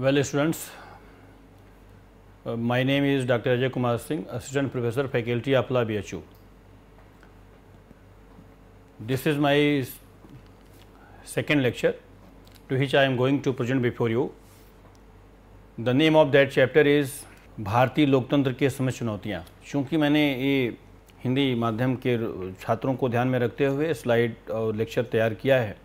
well students my name is doctor Ajay Kumar Singh assistant professor faculty B H U this is my second lecture to which I am going to present before you the name of that chapter is भारतीय लोकतंत्र के समय चुनौतियाँ चूँकि मैंने ये हिंदी माध्यम के छात्रों को ध्यान में रखते हुए स्लाइड और लेक्चर तैयार किया है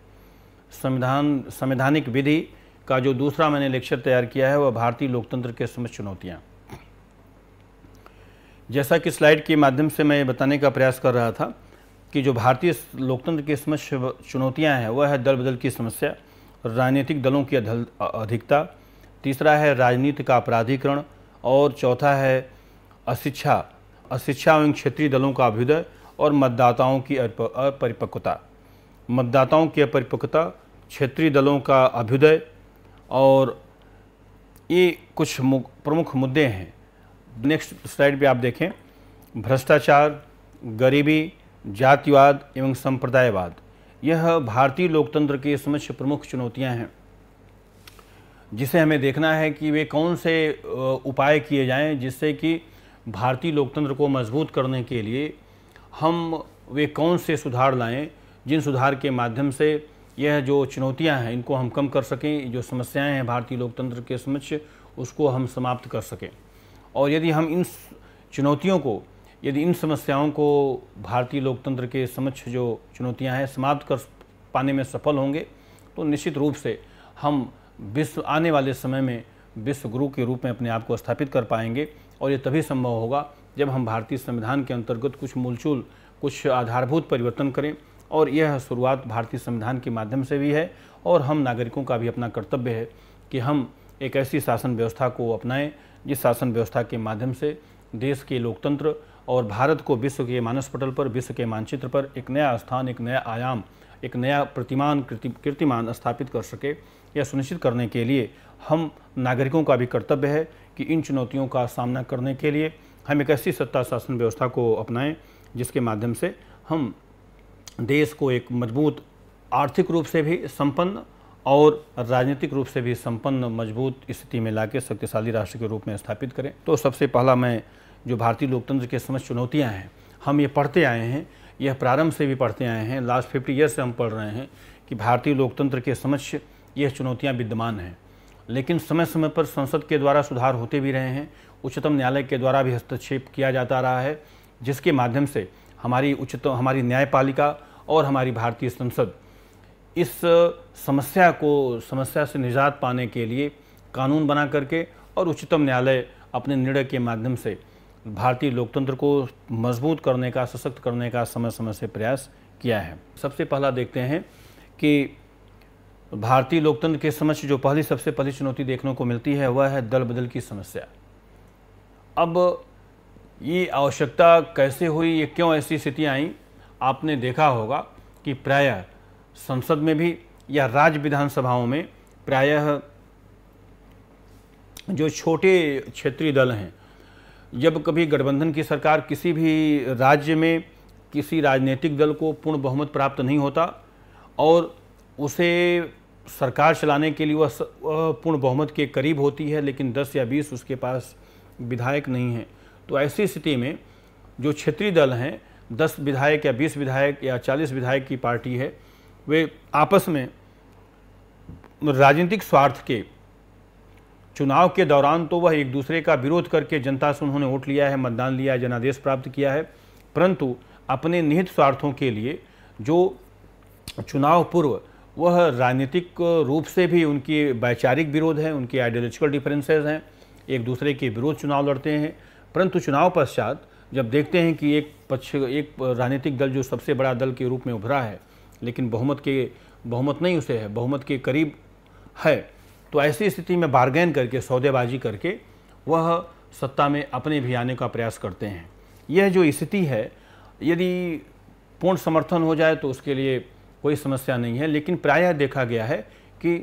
संविधान संवैधानिक विधि का जो दूसरा मैंने लेक्चर तैयार किया है वह भारतीय लोकतंत्र के समक्ष चुनौतियाँ जैसा कि स्लाइड के माध्यम से मैं ये बताने का प्रयास कर रहा था कि जो भारतीय लोकतंत्र के समक्ष चुनौतियाँ हैं वह है दल बदल की समस्या राजनीतिक दलों की अधिकता तीसरा है राजनीति का अपराधीकरण और चौथा है अशिक्षा अशिक्षा एवं क्षेत्रीय दलों का अभ्युदय और मतदाताओं की अपरिपक्वता मतदाताओं की अपरिपक्वता क्षेत्रीय दलों का अभ्युदय और ये कुछ प्रमुख मुद्दे हैं नेक्स्ट स्लाइड पे आप देखें भ्रष्टाचार गरीबी जातिवाद एवं संप्रदायवाद यह भारतीय लोकतंत्र के समक्ष प्रमुख चुनौतियां हैं जिसे हमें देखना है कि वे कौन से उपाय किए जाएं जिससे कि भारतीय लोकतंत्र को मजबूत करने के लिए हम वे कौन से सुधार लाएं जिन सुधार के माध्यम से यह जो चुनौतियां हैं इनको हम कम कर सकें जो समस्याएं हैं भारतीय लोकतंत्र के समक्ष उसको हम समाप्त कर सकें और यदि हम इन चुनौतियों को यदि इन समस्याओं को भारतीय लोकतंत्र के समक्ष जो चुनौतियां हैं समाप्त कर पाने में सफल होंगे तो निश्चित रूप से हम विश्व आने वाले समय में विश्व गुरु के रूप में अपने आप को स्थापित कर पाएंगे और ये तभी संभव होगा जब हम भारतीय संविधान के अंतर्गत कुछ मूलचूल कुछ आधारभूत परिवर्तन करें और यह शुरुआत भारतीय संविधान के माध्यम से भी है और हम नागरिकों का भी अपना कर्तव्य है कि हम एक ऐसी शासन व्यवस्था को अपनाएं जिस शासन व्यवस्था के माध्यम से देश के लोकतंत्र और भारत को विश्व के मानस पटल पर विश्व के मानचित्र पर एक नया स्थान एक नया आयाम एक नया प्रतिमान कीर्तिमान स्थापित कर सके यह सुनिश्चित करने के लिए हम नागरिकों का भी कर्तव्य है कि इन चुनौतियों का सामना करने के लिए हम एक ऐसी सत्ता शासन व्यवस्था को अपनाएं जिसके माध्यम से हम देश को एक मजबूत आर्थिक रूप से भी संपन्न और राजनीतिक रूप से भी संपन्न मजबूत स्थिति में लाके शक्तिशाली राष्ट्र के रूप में स्थापित करें तो सबसे पहला मैं जो भारतीय लोकतंत्र के समक्ष चुनौतियाँ हैं हम ये पढ़ते आए हैं यह प्रारंभ से भी पढ़ते आए हैं लास्ट फिफ्टी ईयर्स से हम पढ़ रहे हैं कि भारतीय लोकतंत्र के समक्ष यह चुनौतियाँ विद्यमान हैं लेकिन समय समय पर संसद के द्वारा सुधार होते भी रहे हैं उच्चतम न्यायालय के द्वारा भी हस्तक्षेप किया जाता रहा है जिसके माध्यम से हमारी उच्चतम हमारी न्यायपालिका और हमारी भारतीय संसद इस समस्या को समस्या से निजात पाने के लिए कानून बना करके और उच्चतम न्यायालय अपने निर्णय के माध्यम से भारतीय लोकतंत्र को मजबूत करने का सशक्त करने का समय समय से प्रयास किया है सबसे पहला देखते हैं कि भारतीय लोकतंत्र के समक्ष जो पहली सबसे पहली चुनौती देखने को मिलती है वह है दल बदल की समस्या अब ये आवश्यकता कैसे हुई ये क्यों ऐसी स्थितियाँ आई आपने देखा होगा कि प्रायः संसद में भी या राज्य विधानसभाओं में प्रायः जो छोटे क्षेत्रीय दल हैं जब कभी गठबंधन की सरकार किसी भी राज्य में किसी राजनीतिक दल को पूर्ण बहुमत प्राप्त नहीं होता और उसे सरकार चलाने के लिए वह पूर्ण बहुमत के करीब होती है लेकिन 10 या 20 उसके पास विधायक नहीं हैं तो ऐसी स्थिति में जो क्षेत्रीय दल हैं दस विधायक या बीस विधायक या चालीस विधायक की पार्टी है वे आपस में राजनीतिक स्वार्थ के चुनाव के दौरान तो वह एक दूसरे का विरोध करके जनता से उन्होंने वोट लिया है मतदान लिया है जनादेश प्राप्त किया है परंतु अपने निहित स्वार्थों के लिए जो चुनाव पूर्व वह राजनीतिक रूप से भी उनकी वैचारिक विरोध है उनके आइडियोलॉजिकल डिफरेंसेस हैं एक दूसरे के विरोध चुनाव लड़ते हैं परंतु चुनाव पश्चात जब देखते हैं कि एक पक्ष एक राजनीतिक दल जो सबसे बड़ा दल के रूप में उभरा है लेकिन बहुमत के बहुमत नहीं उसे है बहुमत के करीब है तो ऐसी स्थिति में बार्गेन करके सौदेबाजी करके वह सत्ता में अपने भी आने का प्रयास करते हैं यह जो स्थिति है यदि पूर्ण समर्थन हो जाए तो उसके लिए कोई समस्या नहीं है लेकिन प्रायः देखा गया है कि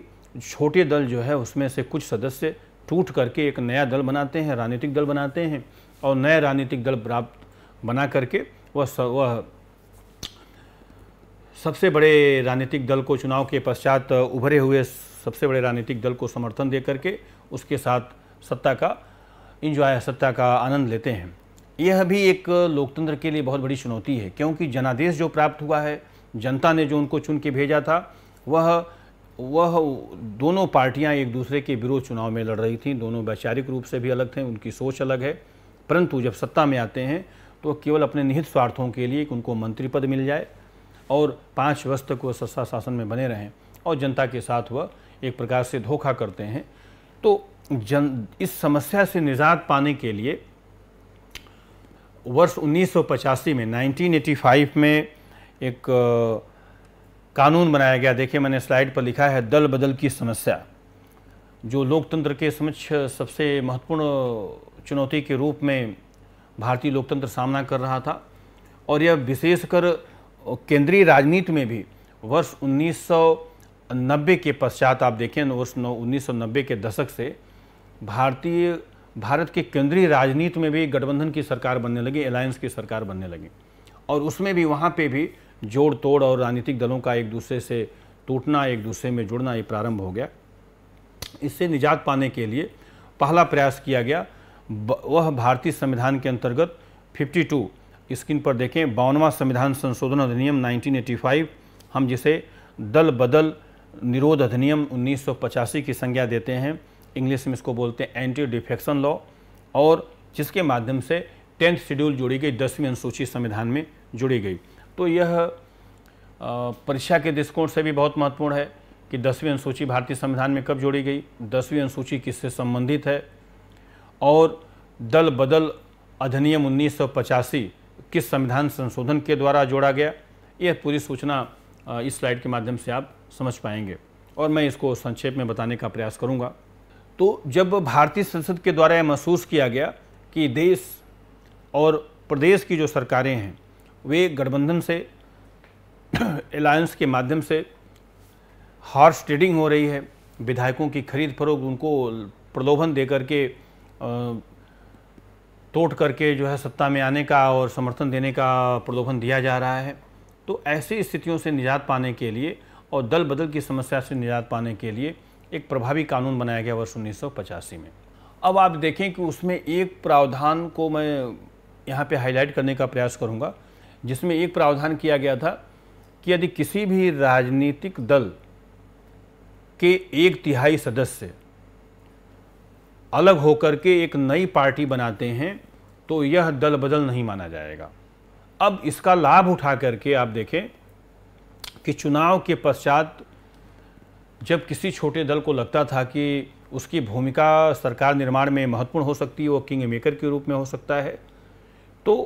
छोटे दल जो है उसमें से कुछ सदस्य टूट करके एक नया दल बनाते हैं राजनीतिक दल बनाते हैं और नए राजनीतिक दल प्राप्त बना करके वह वह सबसे बड़े राजनीतिक दल को चुनाव के पश्चात उभरे हुए सबसे बड़े राजनीतिक दल को समर्थन दे करके उसके साथ सत्ता का इंजॉय सत्ता का आनंद लेते हैं यह भी एक लोकतंत्र के लिए बहुत बड़ी चुनौती है क्योंकि जनादेश जो प्राप्त हुआ है जनता ने जो उनको चुन के भेजा था वह वह दोनों पार्टियां एक दूसरे के विरोध चुनाव में लड़ रही थीं दोनों वैचारिक रूप से भी अलग थे उनकी सोच अलग है परंतु जब सत्ता में आते हैं तो केवल अपने निहित स्वार्थों के लिए कि उनको मंत्री पद मिल जाए और पाँच वर्ष तक वह सत्ता शासन में बने रहें और जनता के साथ वह एक प्रकार से धोखा करते हैं तो जन इस समस्या से निजात पाने के लिए वर्ष उन्नीस में नाइनटीन में एक कानून बनाया गया देखिए मैंने स्लाइड पर लिखा है दल बदल की समस्या जो लोकतंत्र के समक्ष सबसे महत्वपूर्ण चुनौती के रूप में भारतीय लोकतंत्र सामना कर रहा था और यह विशेषकर केंद्रीय राजनीति में भी वर्ष 1990 के पश्चात आप देखें वर्ष उन्नीस के दशक से भारतीय भारत के केंद्रीय राजनीति में भी गठबंधन की सरकार बनने लगी अलायंस की सरकार बनने लगी और उसमें भी वहाँ पे भी जोड़ तोड़ और राजनीतिक दलों का एक दूसरे से टूटना एक दूसरे में जुड़ना ये प्रारंभ हो गया इससे निजात पाने के लिए पहला प्रयास किया गया वह भारतीय संविधान के अंतर्गत 52 स्क्रीन पर देखें बावनवा संविधान संशोधन अधिनियम 1985 हम जिसे दल बदल निरोध अधिनियम 1985 की संज्ञा देते हैं इंग्लिश में इसको बोलते हैं एंटी डिफेक्शन लॉ और जिसके माध्यम से टेंथ शेड्यूल जोड़ी गई दसवीं अनुसूची संविधान में जुड़ी गई तो यह परीक्षा के दृष्टिकोण से भी बहुत महत्वपूर्ण है कि दसवीं अनुसूची भारतीय संविधान में कब जोड़ी गई दसवीं अनुसूची किससे संबंधित है और दल बदल अधिनियम उन्नीस किस संविधान संशोधन के द्वारा जोड़ा गया यह पूरी सूचना इस स्लाइड के माध्यम से आप समझ पाएंगे और मैं इसको संक्षेप में बताने का प्रयास करूंगा तो जब भारतीय संसद के द्वारा यह महसूस किया गया कि देश और प्रदेश की जो सरकारें हैं वे गठबंधन से अलायंस के माध्यम से हॉर्स ट्रेडिंग हो रही है विधायकों की खरीद फरोख उनको प्रलोभन दे करके तोड़ करके जो है सत्ता में आने का और समर्थन देने का प्रलोभन दिया जा रहा है तो ऐसी स्थितियों से निजात पाने के लिए और दल बदल की समस्या से निजात पाने के लिए एक प्रभावी कानून बनाया गया वर्ष उन्नीस में अब आप देखें कि उसमें एक प्रावधान को मैं यहाँ पे हाईलाइट करने का प्रयास करूँगा जिसमें एक प्रावधान किया गया था कि यदि किसी भी राजनीतिक दल के एक तिहाई सदस्य अलग होकर के एक नई पार्टी बनाते हैं तो यह दल बदल नहीं माना जाएगा अब इसका लाभ उठा करके आप देखें कि चुनाव के पश्चात जब किसी छोटे दल को लगता था कि उसकी भूमिका सरकार निर्माण में महत्वपूर्ण हो सकती है वो किंग मेकर के रूप में हो सकता है तो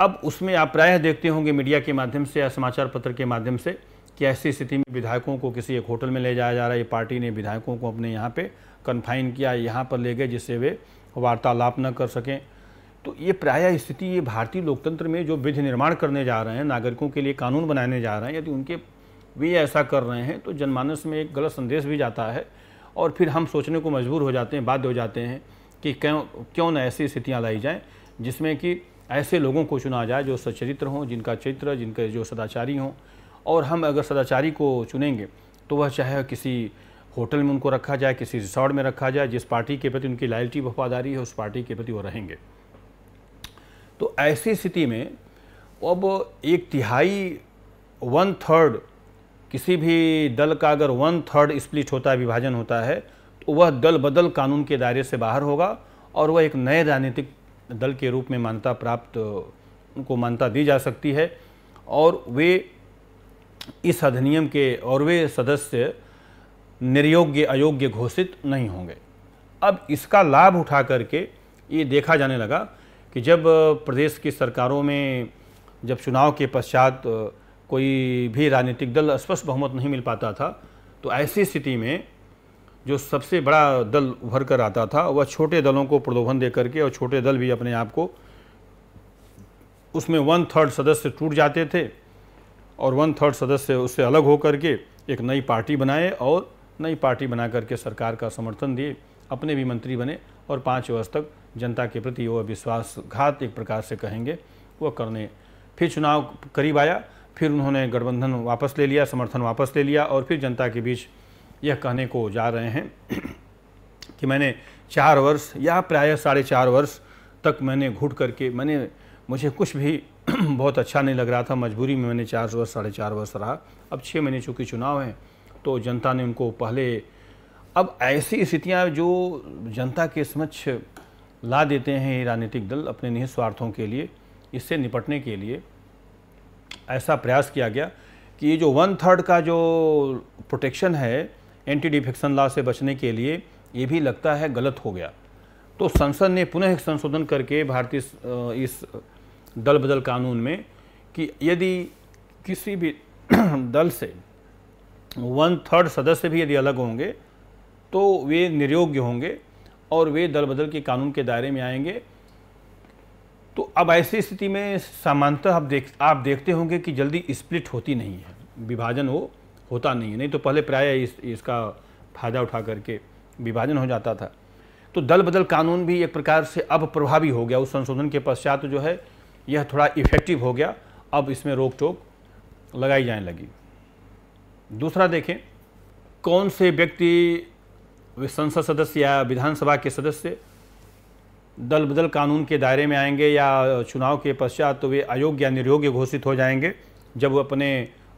अब उसमें आप प्रायः देखते होंगे मीडिया के माध्यम से या समाचार पत्र के माध्यम से कि ऐसी स्थिति में विधायकों को किसी एक होटल में ले जाया जा रहा है पार्टी ने विधायकों को अपने यहाँ पे कन्फाइन किया यहाँ पर ले गए जिससे वे वार्तालाप न कर सकें तो ये प्राय स्थिति ये भारतीय लोकतंत्र में जो विधि निर्माण करने जा रहे हैं नागरिकों के लिए कानून बनाने जा रहे हैं यदि उनके वे ऐसा कर रहे हैं तो जनमानस में एक गलत संदेश भी जाता है और फिर हम सोचने को मजबूर हो जाते हैं बाध्य हो जाते हैं कि क्यों क्यों न ऐसी स्थितियाँ लाई जाएँ जिसमें कि ऐसे लोगों को चुना जाए जो सचरित्र हों जिनका चरित्र जिनके जो सदाचारी हों और हम अगर सदाचारी को चुनेंगे तो वह चाहे किसी होटल में उनको रखा जाए किसी रिसोर्ट में रखा जाए जिस पार्टी के प्रति उनकी लायल्टी वफादारी है उस पार्टी के प्रति वो रहेंगे तो ऐसी स्थिति में अब एक तिहाई वन थर्ड किसी भी दल का अगर वन थर्ड स्प्लिट होता है विभाजन होता है तो वह दल बदल कानून के दायरे से बाहर होगा और वह एक नए राजनीतिक दल के रूप में मान्यता प्राप्त उनको मान्यता दी जा सकती है और वे इस अधिनियम के और वे सदस्य निर्योग्य अयोग्य घोषित नहीं होंगे अब इसका लाभ उठा करके ये देखा जाने लगा कि जब प्रदेश की सरकारों में जब चुनाव के पश्चात कोई भी राजनीतिक दल स्पष्ट बहुमत नहीं मिल पाता था तो ऐसी स्थिति में जो सबसे बड़ा दल उभर कर आता था वह छोटे दलों को प्रलोभन दे करके और छोटे दल भी अपने आप को उसमें वन थर्ड सदस्य टूट जाते थे और वन थर्ड सदस्य उससे अलग होकर के एक नई पार्टी बनाए और नई पार्टी बना करके सरकार का समर्थन दिए अपने भी मंत्री बने और पाँच वर्ष तक जनता के प्रति वो अविश्वासघात एक प्रकार से कहेंगे वह करने फिर चुनाव करीब आया फिर उन्होंने गठबंधन वापस ले लिया समर्थन वापस ले लिया और फिर जनता के बीच यह कहने को जा रहे हैं कि मैंने चार वर्ष या प्रायः साढ़े चार वर्ष तक मैंने घुट करके मैंने मुझे कुछ भी बहुत अच्छा नहीं लग रहा था मजबूरी में मैंने चार वर्ष साढ़े चार वर्ष रहा अब छः महीने चूँकि चुनाव हैं तो जनता ने उनको पहले अब ऐसी स्थितियां जो जनता के समक्ष ला देते हैं राजनीतिक दल अपने निहित स्वार्थों के लिए इससे निपटने के लिए ऐसा प्रयास किया गया कि ये जो वन थर्ड का जो प्रोटेक्शन है एंटी डिफेक्शन लॉ से बचने के लिए ये भी लगता है गलत हो गया तो संसद ने पुनः एक संशोधन करके भारतीय इस दल बदल कानून में कि यदि किसी भी दल से वन थर्ड सदस्य भी यदि अलग होंगे तो वे निर्योग्य होंगे और वे दल बदल के कानून के दायरे में आएंगे तो अब ऐसी स्थिति में सामान्यतः आप देख आप देखते होंगे कि जल्दी स्प्लिट होती नहीं है विभाजन वो होता नहीं है नहीं तो पहले प्राय इस, इसका फ़ायदा उठा करके विभाजन हो जाता था तो दल बदल कानून भी एक प्रकार से अब प्रभावी हो गया उस संशोधन के पश्चात जो है यह थोड़ा इफेक्टिव हो गया अब इसमें रोक टोक लगाई जाने लगी दूसरा देखें कौन से व्यक्ति संसद सदस्य या विधानसभा के सदस्य दल बदल कानून के दायरे में आएंगे या चुनाव के पश्चात तो वे अयोग्य या निर्योग्य घोषित हो जाएंगे जब वो अपने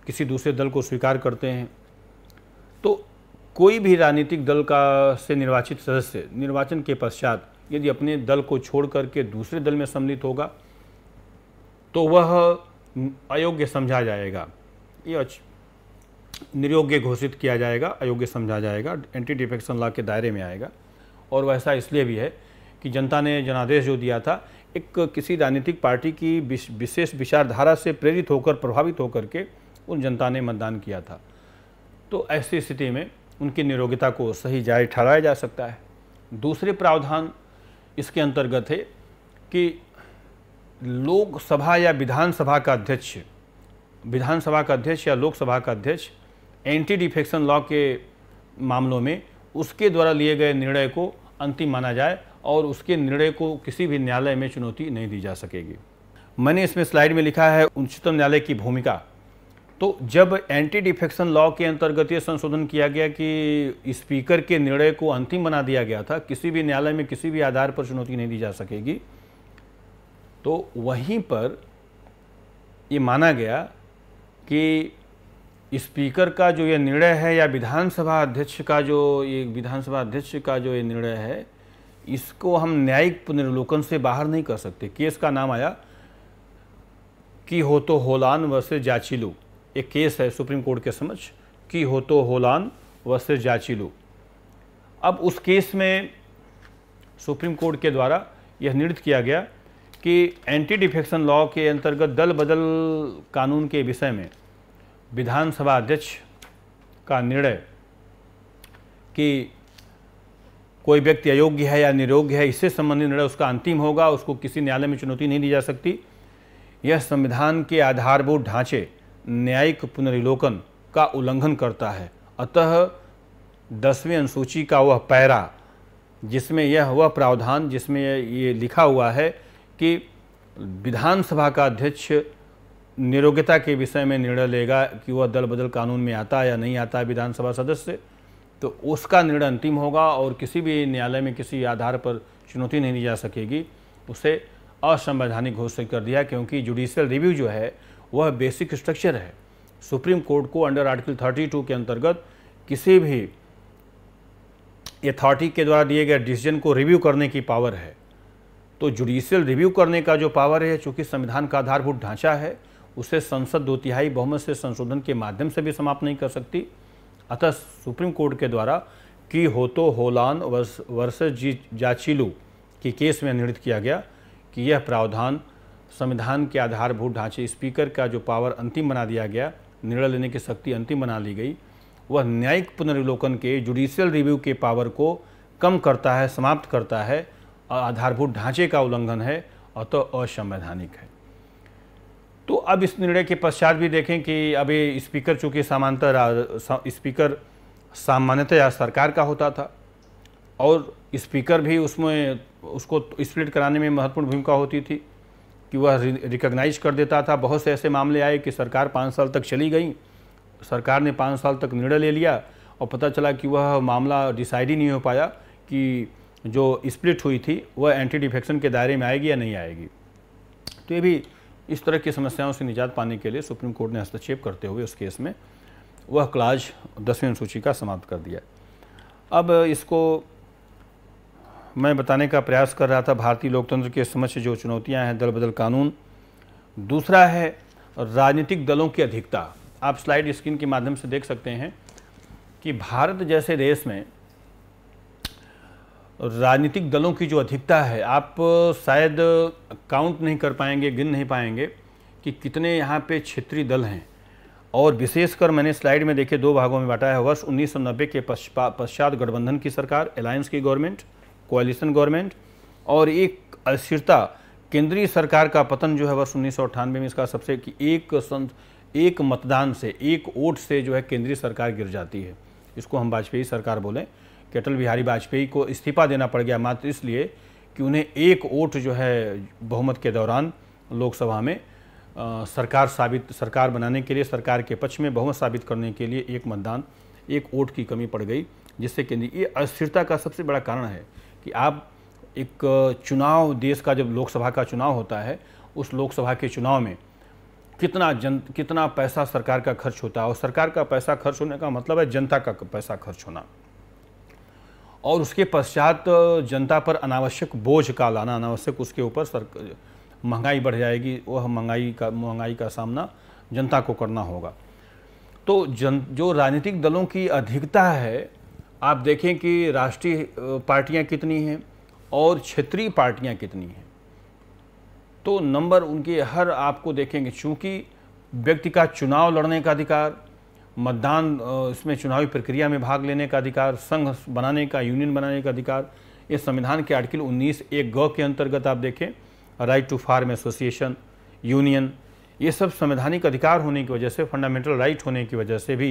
किसी दूसरे दल को स्वीकार करते हैं तो कोई भी राजनीतिक दल का से निर्वाचित सदस्य निर्वाचन के पश्चात यदि अपने दल को छोड़ करके दूसरे दल में सम्मिलित होगा तो वह अयोग्य समझा जाएगा ये निरोग्य घोषित किया जाएगा अयोग्य समझा जाएगा एंटी डिफेक्शन लॉ के दायरे में आएगा और वैसा इसलिए भी है कि जनता ने जनादेश जो दिया था एक किसी राजनीतिक पार्टी की विशेष विचारधारा से प्रेरित होकर प्रभावित होकर के उन जनता ने मतदान किया था तो ऐसी स्थिति में उनकी निरोगिता को सही जाय ठहराया जा सकता है दूसरे प्रावधान इसके अंतर्गत है कि लोकसभा या विधानसभा का अध्यक्ष विधानसभा का अध्यक्ष या लोकसभा का अध्यक्ष एंटी डिफेक्शन लॉ के मामलों में उसके द्वारा लिए गए निर्णय को अंतिम माना जाए और उसके निर्णय को किसी भी न्यायालय में चुनौती नहीं दी जा सकेगी मैंने इसमें स्लाइड में लिखा है उच्चतम न्यायालय की भूमिका तो जब एंटी डिफेक्शन लॉ के अंतर्गत ये संशोधन किया गया कि स्पीकर के निर्णय को अंतिम बना दिया गया था किसी भी न्यायालय में किसी भी आधार पर चुनौती नहीं दी जा सकेगी तो वहीं पर ये माना गया कि स्पीकर का जो ये निर्णय है या विधानसभा अध्यक्ष का जो ये विधानसभा अध्यक्ष का जो ये निर्णय है इसको हम न्यायिक पुनर्लोकन से बाहर नहीं कर सकते केस का नाम आया कि हो तो होलान वर्से जाचिलू एक केस है सुप्रीम कोर्ट के समझ कि हो तो होलान वर्से जाचिलू अब उस केस में सुप्रीम कोर्ट के द्वारा यह निर्णय किया गया कि एंटी डिफेक्शन लॉ के अंतर्गत दल बदल कानून के विषय में विधानसभा अध्यक्ष का निर्णय कि कोई व्यक्ति अयोग्य है या निरोग्य है इससे संबंधित निर्णय उसका अंतिम होगा उसको किसी न्यायालय में चुनौती नहीं दी जा सकती यह संविधान के आधारभूत ढांचे न्यायिक पुनर्विलोकन का उल्लंघन करता है अतः दसवीं अनुसूची का वह पैरा जिसमें यह वह प्रावधान जिसमें ये लिखा हुआ है कि विधानसभा का अध्यक्ष निरोग्यता के विषय में निर्णय लेगा कि वह दल बदल कानून में आता है या नहीं आता विधानसभा सदस्य तो उसका निर्णय अंतिम होगा और किसी भी न्यायालय में किसी आधार पर चुनौती नहीं दी जा सकेगी उसे असंवैधानिक घोषित कर दिया क्योंकि जुडिशियल रिव्यू जो है वह बेसिक स्ट्रक्चर है सुप्रीम कोर्ट को अंडर आर्टिकल 32 के अंतर्गत किसी भी अथॉरिटी के द्वारा दिए गए डिसीजन को रिव्यू करने की पावर है तो जुडिशियल रिव्यू करने का जो पावर है चूँकि संविधान का आधारभूत ढांचा है उसे संसद दो तिहाई बहुमत से संशोधन के माध्यम से भी समाप्त नहीं कर सकती अतः सुप्रीम कोर्ट के द्वारा की होतो होलान वर्स जी जाचिलू के केस में निर्णित किया गया कि यह प्रावधान संविधान के आधारभूत ढांचे स्पीकर का जो पावर अंतिम बना दिया गया निर्णय लेने की शक्ति अंतिम बना ली गई वह न्यायिक पुनर्विलोकन के जुडिशियल रिव्यू के पावर को कम करता है समाप्त करता है आधारभूत ढांचे का उल्लंघन है अतः तो असंवैधानिक है तो अब इस निर्णय के पश्चात भी देखें कि अभी स्पीकर चूंकि सामान्यतः सा, स्पीकर सामान्यतया सरकार का होता था और स्पीकर भी उसमें उसको स्प्लिट कराने में महत्वपूर्ण भूमिका होती थी कि वह रिकॉग्नाइज कर देता था बहुत से ऐसे मामले आए कि सरकार पाँच साल तक चली गई सरकार ने पाँच साल तक निर्णय ले लिया और पता चला कि वह मामला डिसाइड ही नहीं हो पाया कि जो स्प्लिट हुई थी वह एंटी डिफेक्शन के दायरे में आएगी या नहीं आएगी तो ये भी इस तरह की समस्याओं से निजात पाने के लिए सुप्रीम कोर्ट ने हस्तक्षेप करते हुए उस केस में वह क्लाज दसवीं अनुसूची का समाप्त कर दिया अब इसको मैं बताने का प्रयास कर रहा था भारतीय लोकतंत्र के समक्ष जो चुनौतियां हैं दल बदल कानून दूसरा है राजनीतिक दलों की अधिकता आप स्लाइड स्क्रीन के माध्यम से देख सकते हैं कि भारत जैसे देश में राजनीतिक दलों की जो अधिकता है आप शायद काउंट नहीं कर पाएंगे गिन नहीं पाएंगे कि कितने यहाँ पे क्षेत्रीय दल हैं और विशेषकर मैंने स्लाइड में देखे दो भागों में बांटा है वर्ष उन्नीस के पश्चात गठबंधन की सरकार अलायंस की गवर्नमेंट कोलिशन गवर्नमेंट और एक अस्थिरता केंद्रीय सरकार का पतन जो है वर्ष उन्नीस में इसका सबसे कि एक संत एक मतदान से एक वोट से जो है केंद्रीय सरकार गिर जाती है इसको हम वाजपेयी सरकार बोलें कि अटल बिहारी वाजपेयी को इस्तीफा देना पड़ गया मात्र इसलिए कि उन्हें एक वोट जो है बहुमत के दौरान लोकसभा में आ, सरकार साबित सरकार बनाने के लिए सरकार के पक्ष में बहुमत साबित करने के लिए एक मतदान एक वोट की कमी पड़ गई जिससे कि ये अस्थिरता का सबसे बड़ा कारण है कि आप एक चुनाव देश का जब लोकसभा का चुनाव होता है उस लोकसभा के चुनाव में कितना जन कितना पैसा सरकार का खर्च होता है और सरकार का पैसा खर्च होने का मतलब है जनता का पैसा खर्च होना और उसके पश्चात जनता पर अनावश्यक बोझ का लाना अनावश्यक उसके ऊपर सर महंगाई बढ़ जाएगी वह महंगाई का महंगाई का सामना जनता को करना होगा तो जन जो राजनीतिक दलों की अधिकता है आप देखें कि राष्ट्रीय पार्टियां कितनी हैं और क्षेत्रीय पार्टियां कितनी हैं तो नंबर उनके हर आपको देखेंगे चूँकि व्यक्ति का चुनाव लड़ने का अधिकार मतदान इसमें चुनावी प्रक्रिया में भाग लेने का अधिकार संघ बनाने का यूनियन बनाने का अधिकार ये संविधान के आर्टिकल 19 एक ग के अंतर्गत आप देखें right to form association union ये सब संवैधानिक अधिकार होने की वजह से फंडामेंटल राइट होने की वजह से भी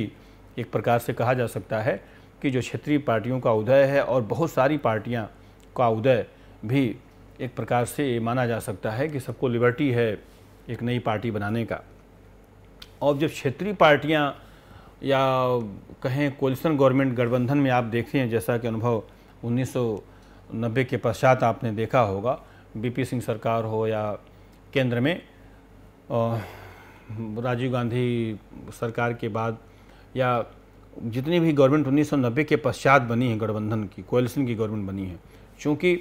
एक प्रकार से कहा जा सकता है कि जो क्षेत्रीय पार्टियों का उदय है और बहुत सारी पार्टियाँ का उदय भी एक प्रकार से माना जा सकता है कि सबको लिबर्टी है एक नई पार्टी बनाने का और जब क्षेत्रीय पार्टियाँ या कहें कोलिशन गवर्नमेंट गठबंधन में आप देखते हैं जैसा कि अनुभव 1990 के पश्चात आपने देखा होगा बीपी सिंह सरकार हो या केंद्र में राजीव गांधी सरकार के बाद या जितनी भी गवर्नमेंट 1990 के पश्चात बनी है गठबंधन की कोलिशन की गवर्नमेंट बनी है क्योंकि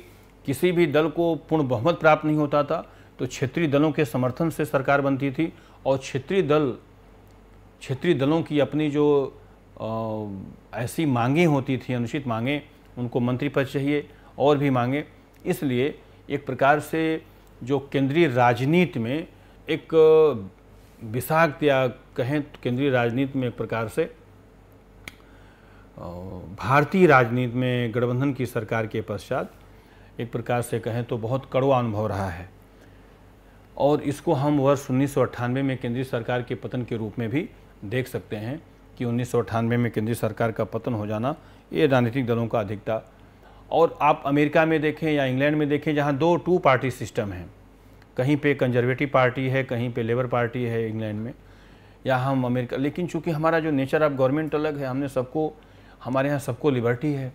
किसी भी दल को पूर्ण बहुमत प्राप्त नहीं होता था तो क्षेत्रीय दलों के समर्थन से सरकार बनती थी और क्षेत्रीय दल क्षेत्रीय दलों की अपनी जो आ, ऐसी मांगे होती थी अनुचित मांगे उनको मंत्री पद चाहिए और भी मांगे इसलिए एक प्रकार से जो केंद्रीय राजनीति में एक विषाक्त या कहें तो केंद्रीय राजनीति में एक प्रकार से भारतीय राजनीति में गठबंधन की सरकार के पश्चात एक प्रकार से कहें तो बहुत कड़वा अनुभव रहा है और इसको हम वर्ष उन्नीस में केंद्रीय सरकार के पतन के रूप में भी देख सकते हैं कि उन्नीस में केंद्रीय सरकार का पतन हो जाना ये राजनीतिक दलों का अधिकता और आप अमेरिका में देखें या इंग्लैंड में देखें जहाँ दो टू पार्टी सिस्टम है कहीं पे कंजर्वेटिव पार्टी है कहीं पे लेबर पार्टी है इंग्लैंड में या हम अमेरिका लेकिन चूंकि हमारा जो नेचर ऑफ गवर्नमेंट अलग है हमने सबको हमारे यहाँ सबको लिबर्टी है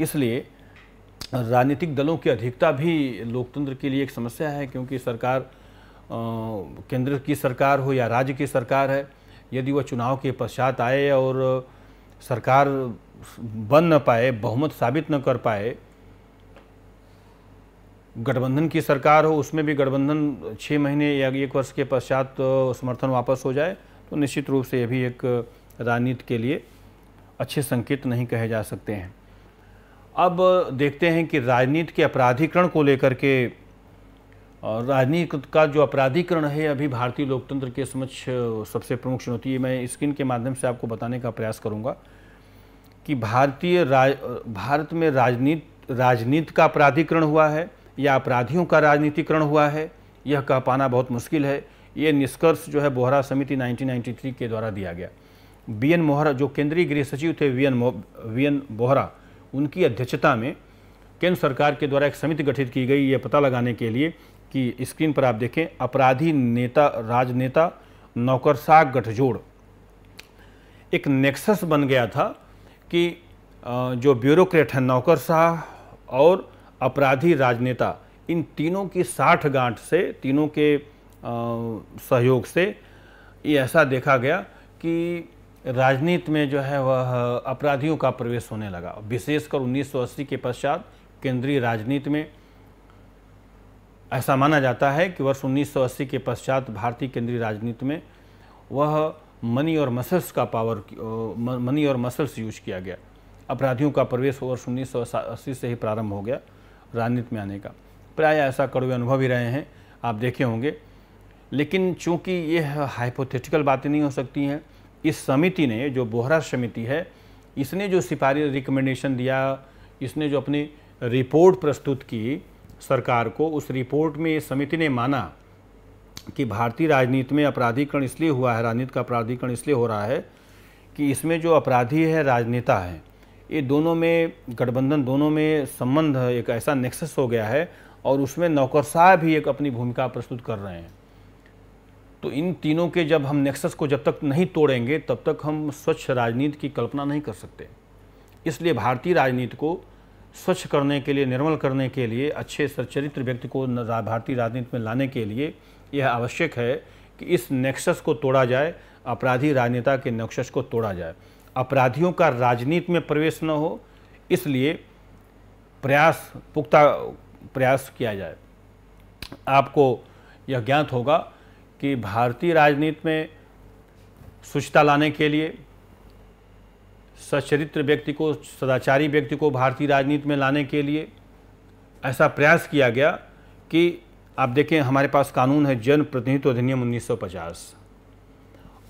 इसलिए राजनीतिक दलों की अधिकता भी लोकतंत्र के लिए एक समस्या है क्योंकि सरकार केंद्र की सरकार हो या राज्य की सरकार है यदि वह चुनाव के पश्चात आए और सरकार बन न पाए बहुमत साबित न कर पाए गठबंधन की सरकार हो उसमें भी गठबंधन छः महीने या एक वर्ष के पश्चात तो समर्थन वापस हो जाए तो निश्चित रूप से यह भी एक राजनीति के लिए अच्छे संकेत नहीं कहे जा सकते हैं अब देखते हैं कि राजनीति के अपराधीकरण को लेकर के और राजनीति का जो अपराधीकरण है अभी भारतीय लोकतंत्र के समक्ष सबसे प्रमुख चुनौती है मैं स्क्रीन के माध्यम से आपको बताने का प्रयास करूंगा कि भारतीय राज भारत में राजनीत राजनीति का अपराधीकरण हुआ है या अपराधियों का राजनीतिकरण हुआ है यह कह पाना बहुत मुश्किल है ये निष्कर्ष जो है बोहरा समिति नाइनटीन के द्वारा दिया गया बी एन मोहरा जो केंद्रीय गृह सचिव थे V N V N Vohra उनकी अध्यक्षता में केंद्र सरकार के द्वारा एक समिति गठित की गई ये पता लगाने के लिए कि स्क्रीन पर आप देखें अपराधी नेता राजनेता नौकरशाह गठजोड़ एक नेक्सस बन गया था कि जो ब्यूरोक्रेट हैं नौकरशाह और अपराधी राजनेता इन तीनों की साठ गांठ से तीनों के सहयोग से ये ऐसा देखा गया कि राजनीति में जो है वह अपराधियों का प्रवेश होने लगा विशेषकर 1980 के पश्चात केंद्रीय राजनीति में ऐसा माना जाता है कि वर्ष 1980 के पश्चात भारतीय केंद्रीय राजनीति में वह मनी और मसल्स का पावर मनी और मसल्स यूज किया गया अपराधियों का प्रवेश वर्ष उन्नीस से ही प्रारंभ हो गया राजनीति में आने का प्राय ऐसा कड़वे अनुभव ही रहे हैं आप देखे होंगे लेकिन चूंकि ये हाइपोथेटिकल बातें नहीं हो सकती हैं इस समिति ने जो बोहरा समिति है इसने जो सिफारिश रिकमेंडेशन दिया इसने जो अपनी रिपोर्ट प्रस्तुत की सरकार को उस रिपोर्ट में समिति ने माना कि भारतीय राजनीति में अपराधीकरण इसलिए हुआ है राजनीति का अपराधीकरण इसलिए हो रहा है कि इसमें जो अपराधी है राजनेता है ये दोनों में गठबंधन दोनों में संबंध एक ऐसा नेक्सस हो गया है और उसमें नौकरशाह भी एक अपनी भूमिका प्रस्तुत कर रहे हैं तो इन तीनों के जब हम नेक्सस को जब तक नहीं तोड़ेंगे तब तक हम स्वच्छ राजनीति की कल्पना नहीं कर सकते इसलिए भारतीय राजनीति को स्वच्छ करने के लिए निर्मल करने के लिए अच्छे सच्चरित्र व्यक्ति को भारतीय राजनीति में लाने के लिए यह आवश्यक है कि इस नेक्सस को तोड़ा जाए अपराधी राजनेता के नेक्सस को तोड़ा जाए अपराधियों का राजनीति में प्रवेश न हो इसलिए प्रयास पुख्ता प्रयास किया जाए आपको यह ज्ञात होगा कि भारतीय राजनीति में स्वच्छता लाने के लिए सचरित्र व्यक्ति को सदाचारी व्यक्ति को भारतीय राजनीति में लाने के लिए ऐसा प्रयास किया गया कि आप देखें हमारे पास कानून है जन प्रतिनिधित्व अधिनियम 1950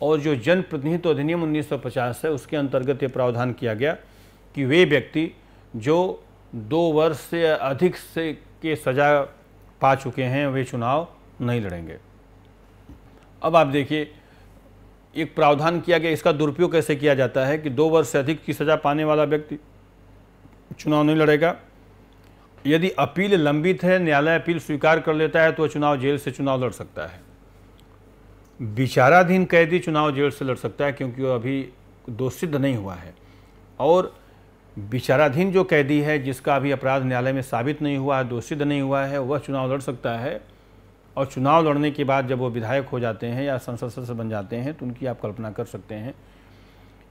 और जो जन प्रतिनिधित्व अधिनियम 1950 है उसके अंतर्गत ये प्रावधान किया गया कि वे व्यक्ति जो दो वर्ष से अधिक से के सज़ा पा चुके हैं वे चुनाव नहीं लड़ेंगे अब आप देखिए एक प्रावधान किया गया इसका दुरुपयोग कैसे किया जाता है कि दो वर्ष से अधिक की सज़ा पाने वाला व्यक्ति चुनाव नहीं लड़ेगा यदि अपील लंबित है न्यायालय अपील स्वीकार कर लेता है तो चुनाव जेल से चुनाव लड़ सकता है विचाराधीन कैदी चुनाव जेल से लड़ सकता है क्योंकि वो अभी दोष सिद्ध नहीं हुआ है और विचाराधीन जो कैदी है जिसका अभी अपराध न्यायालय में साबित नहीं हुआ है दोष सिद्ध नहीं हुआ है वह चुनाव लड़ सकता है और चुनाव लड़ने के बाद जब वो विधायक हो जाते हैं या संसद सदस्य बन जाते हैं तो उनकी आप कल्पना कर सकते हैं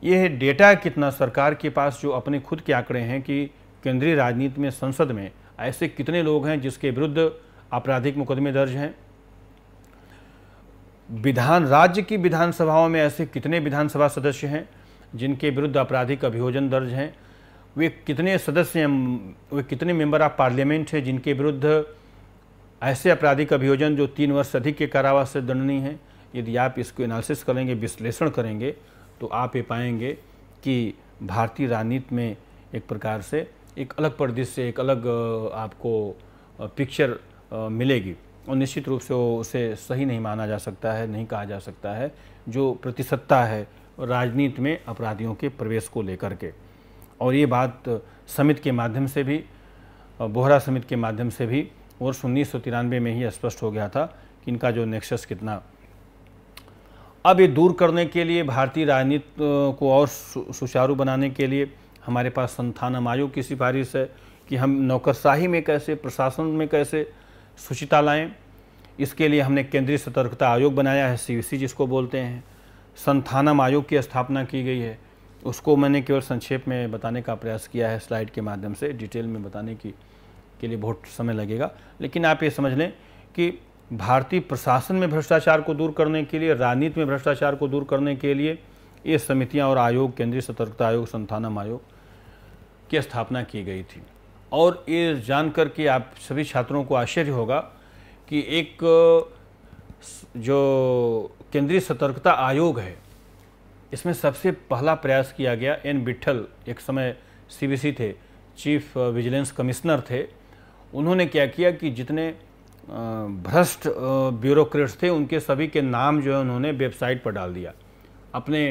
ये है डेटा कितना सरकार के पास जो अपने खुद के आंकड़े हैं कि केंद्रीय राजनीति में संसद में ऐसे कितने लोग हैं जिसके विरुद्ध आपराधिक मुकदमे दर्ज हैं विधान राज्य की विधानसभाओं में ऐसे कितने विधानसभा सदस्य हैं जिनके विरुद्ध आपराधिक अभियोजन दर्ज हैं वे कितने सदस्य हैं वे कितने मेंबर ऑफ पार्लियामेंट हैं जिनके विरुद्ध ऐसे अपराधी का अभियोजन जो तीन वर्ष अधिक के कारावास से दंडनीय है यदि आप इसको एनालिसिस करेंगे विश्लेषण करेंगे तो आप ये पाएंगे कि भारतीय राजनीति में एक प्रकार से एक अलग परिदृश्य एक अलग आपको पिक्चर मिलेगी और निश्चित रूप से वो उसे सही नहीं माना जा सकता है नहीं कहा जा सकता है जो प्रतिशतता है राजनीति में अपराधियों के प्रवेश को लेकर के और ये बात समिति के माध्यम से भी बोहरा समिति के माध्यम से भी वर्ष उन्नीस में ही स्पष्ट हो गया था कि इनका जो नेक्सस कितना अब ये दूर करने के लिए भारतीय राजनीति को और सुचारू बनाने के लिए हमारे पास संथानम आयोग की सिफारिश है कि हम नौकरशाही में कैसे प्रशासन में कैसे शुचिता लाएं इसके लिए हमने केंद्रीय सतर्कता आयोग बनाया है सीवीसी जिसको बोलते हैं संथानम आयोग की स्थापना की गई है उसको मैंने केवल संक्षेप में बताने का प्रयास किया है स्लाइड के माध्यम से डिटेल में बताने की के लिए बहुत समय लगेगा लेकिन आप ये समझ लें कि भारतीय प्रशासन में भ्रष्टाचार को दूर करने के लिए राजनीति में भ्रष्टाचार को दूर करने के लिए ये समितियाँ और आयोग केंद्रीय सतर्कता आयोग संथानम आयोग की स्थापना की गई थी और ये जानकर के आप सभी छात्रों को आश्चर्य होगा कि एक जो केंद्रीय सतर्कता आयोग है इसमें सबसे पहला प्रयास किया गया एन बिट्ठल एक समय सीबीसी थे चीफ विजिलेंस कमिश्नर थे उन्होंने क्या किया कि जितने भ्रष्ट ब्यूरोक्रेट्स थे उनके सभी के नाम जो है उन्होंने वेबसाइट पर डाल दिया अपने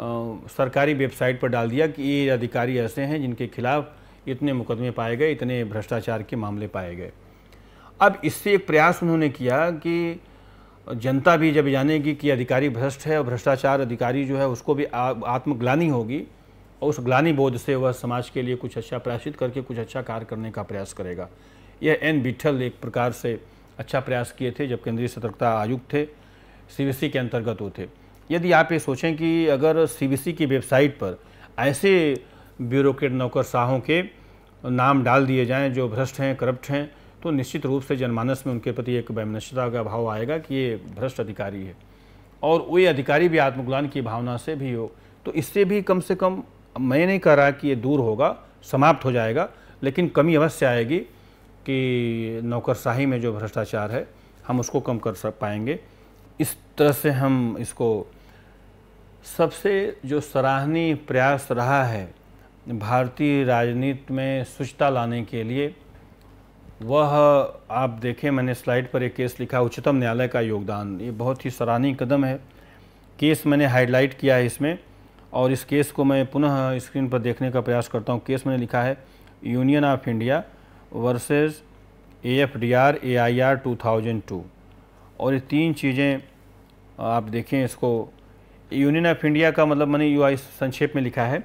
सरकारी वेबसाइट पर डाल दिया कि ये अधिकारी ऐसे हैं जिनके खिलाफ इतने मुकदमे पाए गए इतने भ्रष्टाचार के मामले पाए गए अब इससे एक प्रयास उन्होंने किया कि जनता भी जब जानेगी कि अधिकारी भ्रष्ट है और भ्रष्टाचार अधिकारी जो है उसको भी आत्मग्लानी होगी और उस ग्लानी बोध से वह समाज के लिए कुछ अच्छा प्रयासित करके कुछ अच्छा कार्य करने का प्रयास करेगा यह एन बिठल एक प्रकार से अच्छा प्रयास किए थे जब केंद्रीय सतर्कता आयुक्त थे सीबीसी के अंतर्गत वो थे यदि आप ये सोचें कि अगर सीबीसी की वेबसाइट पर ऐसे ब्यूरोक्रेट नौकर शाहों के नाम डाल दिए जाएं जो भ्रष्ट हैं करप्ट हैं तो निश्चित रूप से जनमानस में उनके प्रति एक वैमनस्यता का भाव आएगा कि ये भ्रष्ट अधिकारी है और वे अधिकारी भी आत्मग्लान की भावना से भी हो तो इससे भी कम से कम मैं नहीं कह रहा कि ये दूर होगा समाप्त हो जाएगा लेकिन कमी अवश्य आएगी कि नौकरशाही में जो भ्रष्टाचार है हम उसको कम कर सक पाएंगे इस तरह से हम इसको सबसे जो सराहनीय प्रयास रहा है भारतीय राजनीति में स्वच्छता लाने के लिए वह आप देखें मैंने स्लाइड पर एक केस लिखा उच्चतम न्यायालय का योगदान ये बहुत ही सराहनीय कदम है केस मैंने हाईलाइट किया है इसमें और इस केस को मैं पुनः स्क्रीन पर देखने का प्रयास करता हूँ केस मैंने लिखा है union of India versus A F D R A I R two thousand two और ये तीन चीज़ें आप देखें इसको यूनियन ऑफ इंडिया का मतलब मैंने यू आई संक्षेप में लिखा है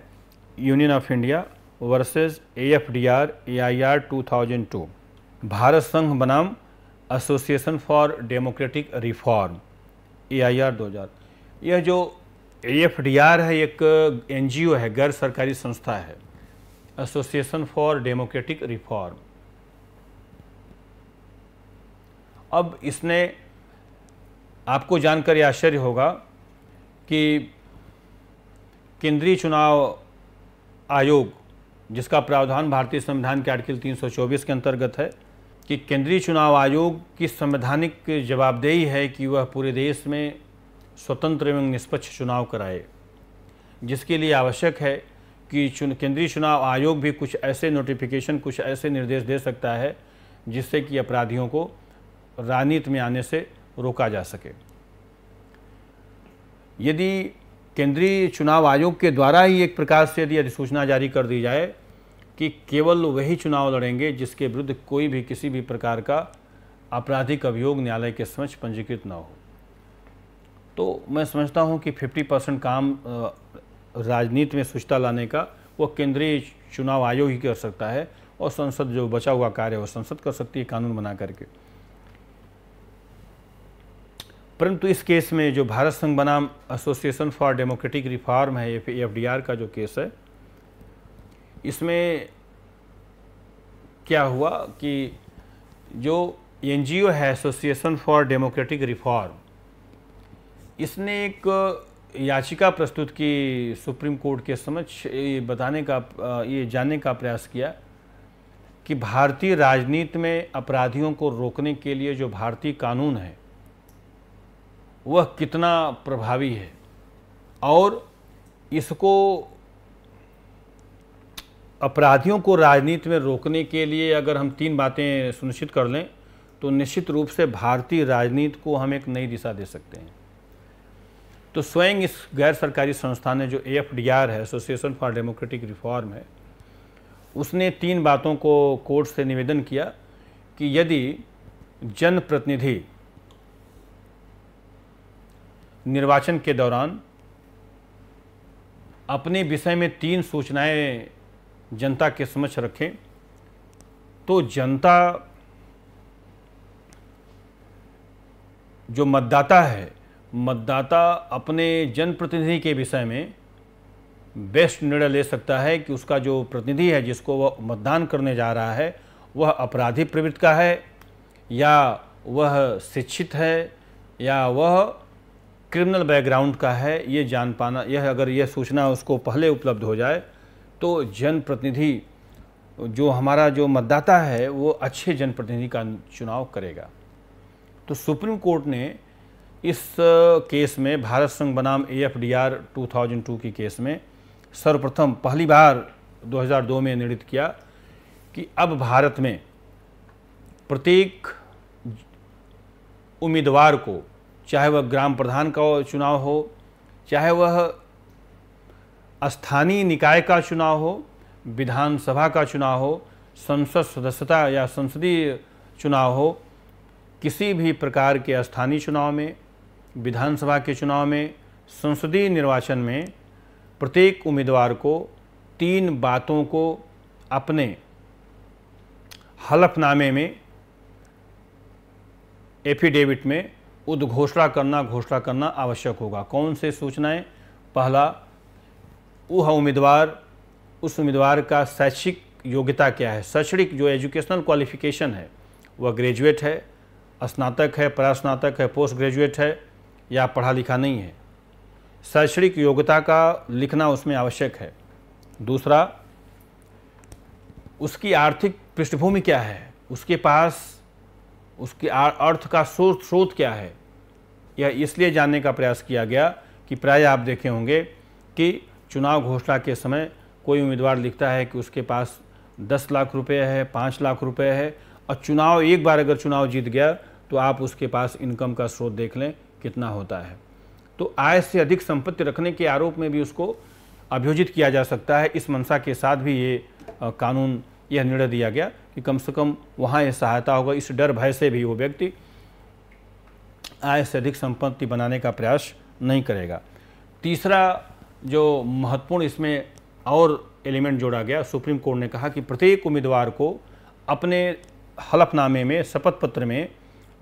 union of India versus A F D R A I R two thousand two Bharat संघ बनाम association for democratic reform A I R दो हज़ार यह जो ए एफ डी आर है एक एन जी ओ है गैर सरकारी संस्था है एसोसिएशन फॉर डेमोक्रेटिक रिफॉर्म अब इसने आपको जानकर यह आश्चर्य होगा कि केंद्रीय चुनाव आयोग जिसका प्रावधान भारतीय संविधान के आर्टिकल 324 के अंतर्गत है कि केंद्रीय चुनाव आयोग की संवैधानिक जवाबदेही है कि वह पूरे देश में स्वतंत्र एवं निष्पक्ष चुनाव कराए जिसके लिए आवश्यक है कि चुन केंद्रीय चुनाव आयोग भी कुछ ऐसे नोटिफिकेशन कुछ ऐसे निर्देश दे सकता है जिससे कि अपराधियों को राजनीति में आने से रोका जा सके यदि केंद्रीय चुनाव आयोग के द्वारा ही एक प्रकार से यदि अधिसूचना जारी कर दी जाए कि केवल वही चुनाव लड़ेंगे जिसके विरुद्ध कोई भी किसी भी प्रकार का आपराधिक अभियोग न्यायालय के समक्ष पंजीकृत न हो तो मैं समझता हूं कि 50 परसेंट काम राजनीति में सुचता लाने का वो केंद्रीय चुनाव आयोग ही कर सकता है और संसद जो बचा हुआ कार्य है वो संसद कर सकती है कानून बना करके परंतु इस केस में जो भारत संघ बनाम एसोसिएशन फॉर डेमोक्रेटिक रिफॉर्म है एफ डी आर का जो केस है इसमें क्या हुआ कि जो एन जी ओ है एसोसिएशन फॉर डेमोक्रेटिक रिफॉर्म इसने एक याचिका प्रस्तुत की सुप्रीम कोर्ट के समक्ष ये बताने का ये जानने का प्रयास किया कि भारतीय राजनीति में अपराधियों को रोकने के लिए जो भारतीय कानून है वह कितना प्रभावी है और इसको अपराधियों को राजनीति में रोकने के लिए अगर हम तीन बातें सुनिश्चित कर लें तो निश्चित रूप से भारतीय राजनीति को हम एक नई दिशा दे सकते हैं तो स्वयं इस गैर सरकारी संस्था ने जो एफ है एसोसिएशन फॉर डेमोक्रेटिक रिफॉर्म है उसने तीन बातों को कोर्ट से निवेदन किया कि यदि जनप्रतिनिधि निर्वाचन के दौरान अपने विषय में तीन सूचनाएं जनता के समक्ष रखें तो जनता जो मतदाता है मतदाता अपने जनप्रतिनिधि के विषय में बेस्ट निर्णय ले सकता है कि उसका जो प्रतिनिधि है जिसको वह मतदान करने जा रहा है वह अपराधी प्रवृत्ति का है या वह शिक्षित है या वह क्रिमिनल बैकग्राउंड का है ये जान पाना यह अगर यह सूचना उसको पहले उपलब्ध हो जाए तो जनप्रतिनिधि जो हमारा जो मतदाता है वो अच्छे जनप्रतिनिधि का चुनाव करेगा तो सुप्रीम कोर्ट ने इस केस में भारत संघ बनाम A F D R two thousand two की केस में सर्वप्रथम पहली बार 2002 में निर्णित किया कि अब भारत में प्रत्येक उम्मीदवार को चाहे वह ग्राम प्रधान का चुनाव हो चाहे वह स्थानीय निकाय का चुनाव हो विधानसभा का चुनाव हो संसद सदस्यता या संसदीय चुनाव हो किसी भी प्रकार के स्थानीय चुनाव में विधानसभा के चुनाव में संसदीय निर्वाचन में प्रत्येक उम्मीदवार को तीन बातों को अपने हलफनामे में एफिडेविट में उद्घोषणा करना घोषणा करना आवश्यक होगा कौन से सूचनाएं पहला वह उम्मीदवार उस उम्मीदवार का शैक्षिक योग्यता क्या है शैक्षणिक जो एजुकेशनल क्वालिफिकेशन है वह ग्रेजुएट है स्नातक है परास्नातक है पोस्ट ग्रेजुएट है या पढ़ा लिखा नहीं है शैक्षणिक योग्यता का लिखना उसमें आवश्यक है दूसरा उसकी आर्थिक पृष्ठभूमि क्या है उसके पास उसके अर्थ का स्रोत स्रोत क्या है या इसलिए जानने का प्रयास किया गया कि प्राय आप देखे होंगे कि चुनाव घोषणा के समय कोई उम्मीदवार लिखता है कि उसके पास दस लाख रुपए है पाँच लाख रुपए है और चुनाव एक बार अगर चुनाव जीत गया तो आप उसके पास इनकम का स्रोत देख लें कितना होता है तो आय से अधिक संपत्ति रखने के आरोप में भी उसको अभियोजित किया जा सकता है इस मंशा के साथ भी ये कानून यह निर्णय दिया गया कि कम से कम वहाँ यह सहायता होगा इस डर भय से भी वो व्यक्ति आय से अधिक संपत्ति बनाने का प्रयास नहीं करेगा तीसरा जो महत्वपूर्ण इसमें और एलिमेंट जोड़ा गया सुप्रीम कोर्ट ने कहा कि प्रत्येक उम्मीदवार को अपने हलफनामे में शपथ पत्र में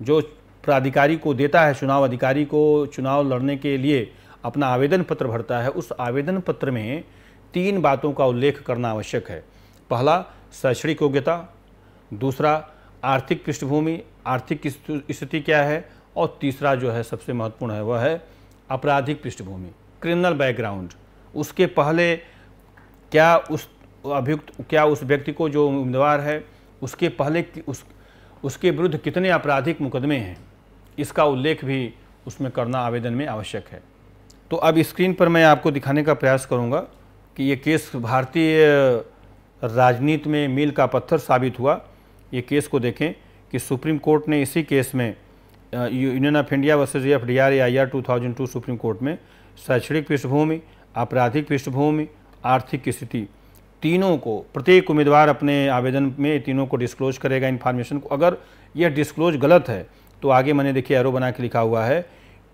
जो प्राधिकारी को देता है चुनाव अधिकारी को चुनाव लड़ने के लिए अपना आवेदन पत्र भरता है उस आवेदन पत्र में तीन बातों का उल्लेख करना आवश्यक है पहला शैक्षणिक योग्यता दूसरा आर्थिक पृष्ठभूमि आर्थिक स्थिति क्या है और तीसरा जो है सबसे महत्वपूर्ण है वह है आपराधिक पृष्ठभूमि क्रिमिनल बैकग्राउंड उसके पहले क्या उस अभियुक्त क्या उस व्यक्ति को जो उम्मीदवार है उसके पहले उस उसके विरुद्ध कितने आपराधिक मुकदमे हैं इसका उल्लेख भी उसमें करना आवेदन में आवश्यक है तो अब स्क्रीन पर मैं आपको दिखाने का प्रयास करूंगा कि ये केस भारतीय राजनीति में मील का पत्थर साबित हुआ ये केस को देखें कि सुप्रीम कोर्ट ने इसी केस में Union of India versus F D R I R two thousand two Supreme Court में शैक्षणिक पृष्ठभूमि आपराधिक पृष्ठभूमि आर्थिक स्थिति तीनों को प्रत्येक उम्मीदवार अपने आवेदन में तीनों को डिस्क्लोज करेगा इन्फॉर्मेशन को अगर यह डिस्क्लोज गलत है तो आगे मैंने देखिए एरो बना के लिखा हुआ है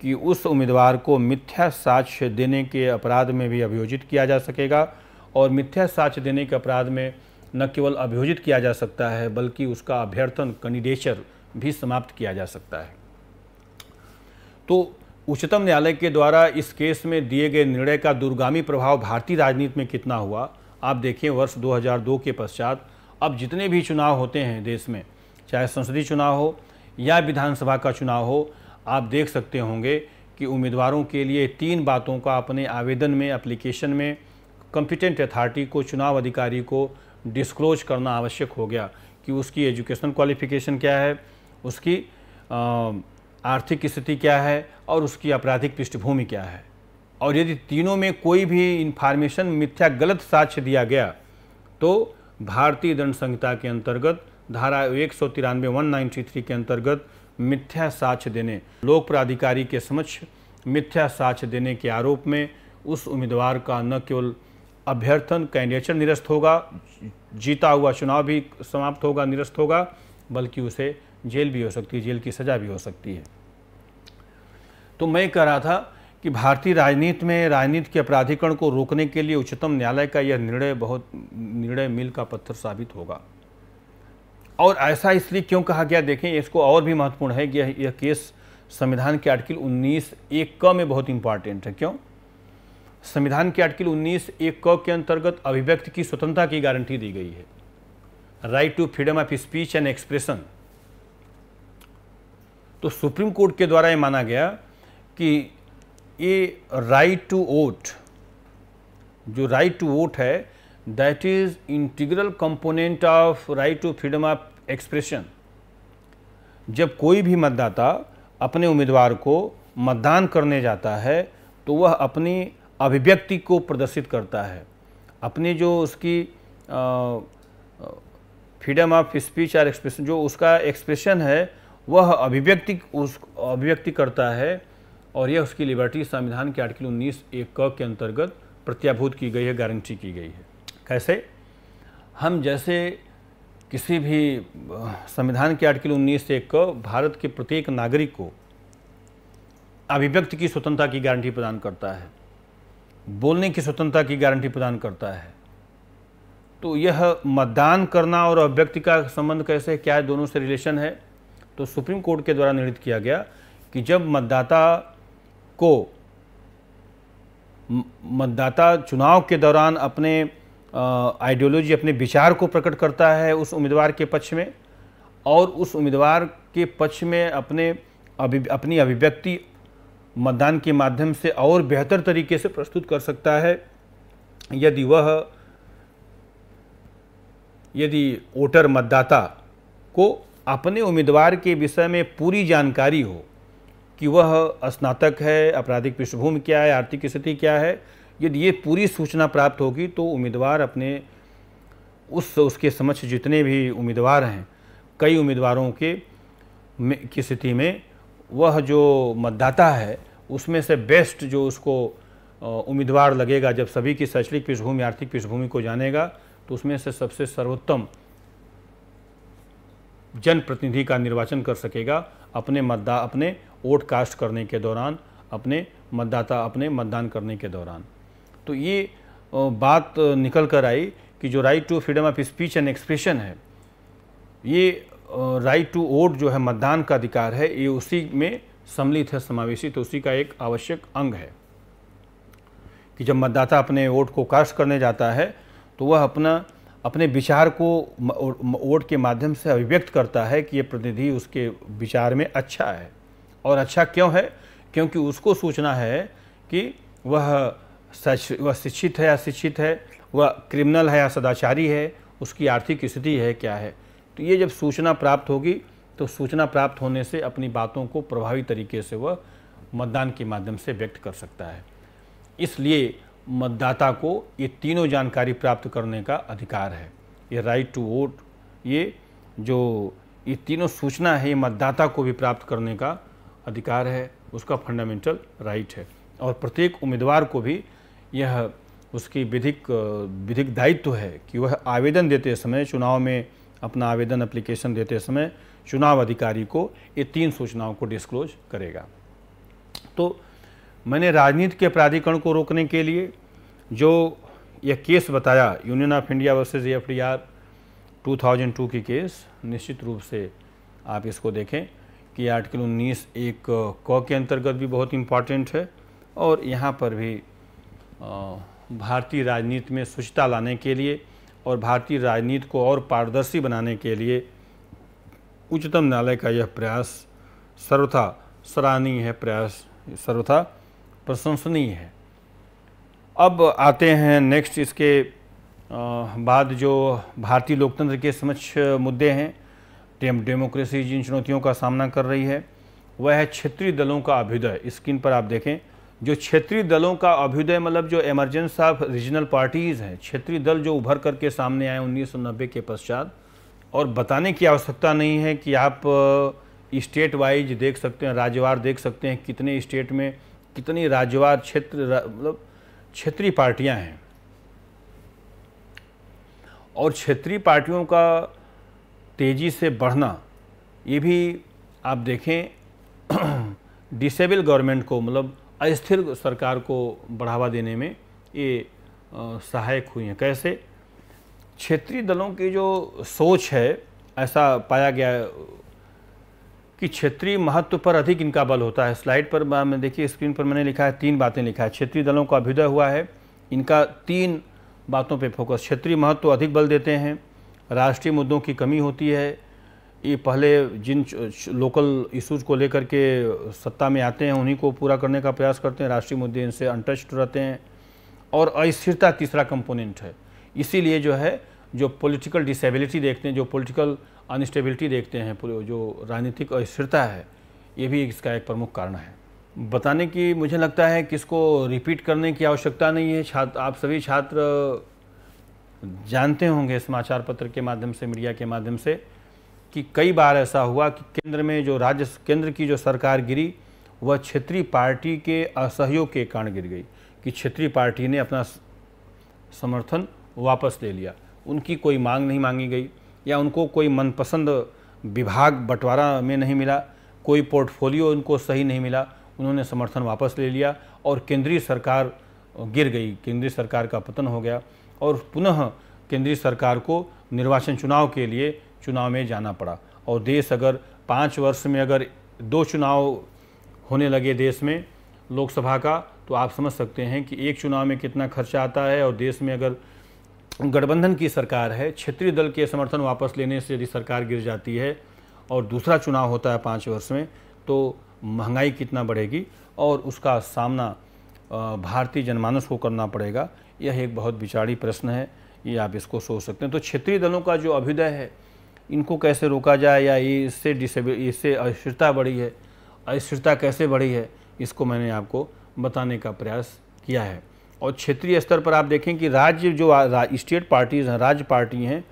कि उस उम्मीदवार को मिथ्या साक्ष्य देने के अपराध में भी अभियोजित किया जा सकेगा और मिथ्या साक्ष्य देने के अपराध में न केवल अभियोजित किया जा सकता है बल्कि उसका अभ्यर्थन कैंडिडेचर भी समाप्त किया जा सकता है तो उच्चतम न्यायालय के द्वारा इस केस में दिए गए निर्णय का दुर्गामी प्रभाव भारतीय राजनीति में कितना हुआ आप देखें वर्ष 2002 के पश्चात अब जितने भी चुनाव होते हैं देश में चाहे संसदीय चुनाव हो या विधानसभा का चुनाव हो आप देख सकते होंगे कि उम्मीदवारों के लिए तीन बातों का अपने आवेदन में एप्लीकेशन में कम्पिटेंट अथॉरिटी को चुनाव अधिकारी को डिस्क्लोज करना आवश्यक हो गया कि उसकी एजुकेशन क्वालिफिकेशन क्या है उसकी आ, आर्थिक स्थिति क्या है और उसकी आपराधिक पृष्ठभूमि क्या है और यदि तीनों में कोई भी इन्फॉर्मेशन मिथ्या गलत साक्ष्य दिया गया तो भारतीय दंड संहिता के अंतर्गत धारा एक सौ तिरानवे वन नाइन्टी थ्री के अंतर्गत मिथ्या साक्ष्य देने लोक प्राधिकारी के समक्ष मिथ्या साक्ष्य देने के आरोप में उस उम्मीदवार का न केवल अभ्यर्थन कैंडिडेचर निरस्त होगा जीता हुआ चुनाव भी समाप्त होगा निरस्त होगा बल्कि उसे जेल भी हो सकती है जेल की सज़ा भी हो सकती है तो मैं कह रहा था कि भारतीय राजनीति में राजनीति के अपराधीकरण को रोकने के लिए उच्चतम न्यायालय का यह निर्णय बहुत निर्णय मिल का पत्थर साबित होगा और ऐसा इसलिए क्यों कहा गया देखें इसको और भी महत्वपूर्ण है कि यह, यह केस संविधान के आर्टिकल 19 एक क में बहुत इंपॉर्टेंट है क्यों संविधान के आर्टिकल 19 एक क के अंतर्गत अभिव्यक्ति की स्वतंत्रता की गारंटी दी गई है right to freedom of speech and expression तो सुप्रीम कोर्ट के द्वारा यह माना गया कि ये राइट टू वोट जो राइट टू वोट है that is integral component of right to freedom of expression जब कोई भी मतदाता अपने उम्मीदवार को मतदान करने जाता है तो वह अपनी अभिव्यक्ति को प्रदर्शित करता है अपनी जो उसकी फ्रीडम ऑफ स्पीच और एक्सप्रेशन जो उसका एक्सप्रेशन है वह अभिव्यक्ति उस अभिव्यक्ति करता है और यह उसकी लिबर्टी संविधान के आर्टिकल उन्नीस एक क के अंतर्गत प्रत्याभूत की गई है गारंटी की गई है कैसे हम जैसे किसी भी संविधान के आर्टिकल उन्नीस एक क भारत के प्रत्येक नागरिक को अभिव्यक्ति की स्वतंत्रता की गारंटी प्रदान करता है बोलने की स्वतंत्रता की गारंटी प्रदान करता है तो यह मतदान करना और अभिव्यक्ति का संबंध कैसे क्या है दोनों से रिलेशन है तो सुप्रीम कोर्ट के द्वारा निर्णित किया गया कि जब मतदाता को मतदाता चुनाव के दौरान अपने आइडियोलॉजी अपने विचार को प्रकट करता है उस उम्मीदवार के पक्ष में और उस उम्मीदवार के पक्ष में अपने अभि अपनी अभिव्यक्ति मतदान के माध्यम से और बेहतर तरीके से प्रस्तुत कर सकता है यदि वह यदि वोटर मतदाता को अपने उम्मीदवार के विषय में पूरी जानकारी हो कि वह स्नातक है आपराधिक पृष्ठभूमि क्या है आर्थिक स्थिति क्या है यदि ये पूरी सूचना प्राप्त होगी तो उम्मीदवार अपने उस उसके समक्ष जितने भी उम्मीदवार हैं कई उम्मीदवारों के की स्थिति में वह जो मतदाता है उसमें से बेस्ट जो उसको उम्मीदवार लगेगा जब सभी की शैक्षणिक पृष्ठभूमि आर्थिक पृष्ठभूमि को जानेगा तो उसमें से सबसे सर्वोत्तम जनप्रतिनिधि का निर्वाचन कर सकेगा अपने मतदा अपने वोट कास्ट करने के दौरान अपने मतदाता अपने मतदान करने के दौरान तो ये बात निकल कर आई कि जो right to freedom of speech and expression है ये राइट टू वोट जो है मतदान का अधिकार है ये उसी में सम्मिलित है समावेशित तो उसी का एक आवश्यक अंग है कि जब मतदाता अपने वोट को कास्ट करने जाता है तो वह अपना अपने विचार को वोट के माध्यम से अभिव्यक्त करता है कि ये प्रतिनिधि उसके विचार में अच्छा है और अच्छा क्यों है क्योंकि उसको सोचना है कि वह सच वह शिक्षित है या शिक्षित है वह क्रिमिनल है या सदाचारी है उसकी आर्थिक स्थिति है क्या है तो ये जब सूचना प्राप्त होगी तो सूचना प्राप्त होने से अपनी बातों को प्रभावी तरीके से वह मतदान के माध्यम से व्यक्त कर सकता है इसलिए मतदाता को ये तीनों जानकारी प्राप्त करने का अधिकार है ये राइट टू वोट ये जो ये तीनों सूचना है ये मतदाता को भी प्राप्त करने का अधिकार है उसका फंडामेंटल राइट है और प्रत्येक उम्मीदवार को भी यह उसकी विधिक विधिक दायित्व है कि वह आवेदन देते समय चुनाव में अपना आवेदन एप्लीकेशन देते समय चुनाव अधिकारी को ये तीन सूचनाओं को डिस्क्लोज करेगा तो मैंने राजनीति के प्राधिकरण को रोकने के लिए जो यह केस बताया union of India versus F D R two की केस निश्चित रूप से आप इसको देखें कि आर्टिकल 19 एक क के अंतर्गत भी बहुत इम्पॉर्टेंट है और यहाँ पर भी भारतीय राजनीति में स्वच्छता लाने के लिए और भारतीय राजनीति को और पारदर्शी बनाने के लिए उच्चतम न्यायालय का यह प्रयास सर्वथा सराहनीय है प्रयास सर्वथा प्रशंसनीय है अब आते हैं नेक्स्ट इसके बाद जो भारतीय लोकतंत्र के समक्ष मुद्दे हैं डेमोक्रेसी जिन चुनौतियों का सामना कर रही है वह है क्षेत्रीय दलों का अभ्युदय स्क्रीन पर आप देखें जो क्षेत्रीय दलों का अभ्युदय मतलब जो एमरजेंस ऑफ रीजनल पार्टीज़ हैं क्षेत्रीय दल जो उभर करके सामने आए उन्नीस के पश्चात और बताने की आवश्यकता नहीं है कि आप स्टेट वाइज देख सकते हैं राज्यवार देख सकते हैं कितने स्टेट में कितनी राज्यवार क्षेत्र मतलब क्षेत्रीय पार्टियां हैं और क्षेत्रीय पार्टियों का तेज़ी से बढ़ना ये भी आप देखें डिसेबल गवर्नमेंट को मतलब अस्थिर सरकार को बढ़ावा देने में ये सहायक हुई हैं कैसे क्षेत्रीय दलों की जो सोच है ऐसा पाया गया कि क्षेत्रीय महत्व पर अधिक इनका बल होता है स्लाइड पर मैं देखिए स्क्रीन पर मैंने लिखा है तीन बातें लिखा है क्षेत्रीय दलों का अभ्युदय हुआ है इनका तीन बातों पे फोकस क्षेत्रीय महत्व अधिक बल देते हैं राष्ट्रीय मुद्दों की कमी होती है ये पहले जिन लोकल इशूज को लेकर के सत्ता में आते हैं उन्हीं को पूरा करने का प्रयास करते हैं राष्ट्रीय मुद्दे इनसे अनटच्ड रहते हैं और अस्थिरता तीसरा कंपोनेंट है इसीलिए जो है जो पॉलिटिकल डिसेबिलिटी देखते हैं जो पॉलिटिकल अनस्टेबिलिटी देखते हैं जो राजनीतिक अस्थिरता है ये भी इसका एक प्रमुख कारण है बताने की मुझे लगता है कि इसको रिपीट करने की आवश्यकता नहीं है छात्र आप सभी छात्र जानते होंगे समाचार पत्र के माध्यम से मीडिया के माध्यम से कि कई बार ऐसा हुआ कि केंद्र में जो राज्य केंद्र की जो सरकार गिरी वह क्षेत्रीय पार्टी के असहयोग के कारण गिर गई कि क्षेत्रीय पार्टी ने अपना समर्थन वापस ले लिया उनकी कोई मांग नहीं मांगी गई या उनको कोई मनपसंद विभाग बंटवारा में नहीं मिला कोई पोर्टफोलियो उनको सही नहीं मिला उन्होंने समर्थन वापस ले लिया और केंद्रीय सरकार गिर गई केंद्रीय सरकार का पतन हो गया और पुनः केंद्रीय सरकार को निर्वाचन चुनाव के लिए चुनाव में जाना पड़ा और देश अगर पाँच वर्ष में अगर दो चुनाव होने लगे देश में लोकसभा का तो आप समझ सकते हैं कि एक चुनाव में कितना खर्चा आता है और देश में अगर गठबंधन की सरकार है क्षेत्रीय दल के समर्थन वापस लेने से यदि सरकार गिर जाती है और दूसरा चुनाव होता है पाँच वर्ष में तो महंगाई कितना बढ़ेगी और उसका सामना भारतीय जनमानस को करना पड़ेगा यह एक बहुत विचारी प्रश्न है ये आप इसको सोच सकते हैं तो क्षेत्रीय दलों का जो अभ्युदय है इनको कैसे रोका जाए या ये इससे डिसेबल इससे अस्थिरता बढ़ी है अस्थिरता कैसे बढ़ी है इसको मैंने आपको बताने का प्रयास किया है और क्षेत्रीय स्तर पर आप देखें कि राज्य जो रा, स्टेट पार्टीज़ हैं राज्य पार्टी हैं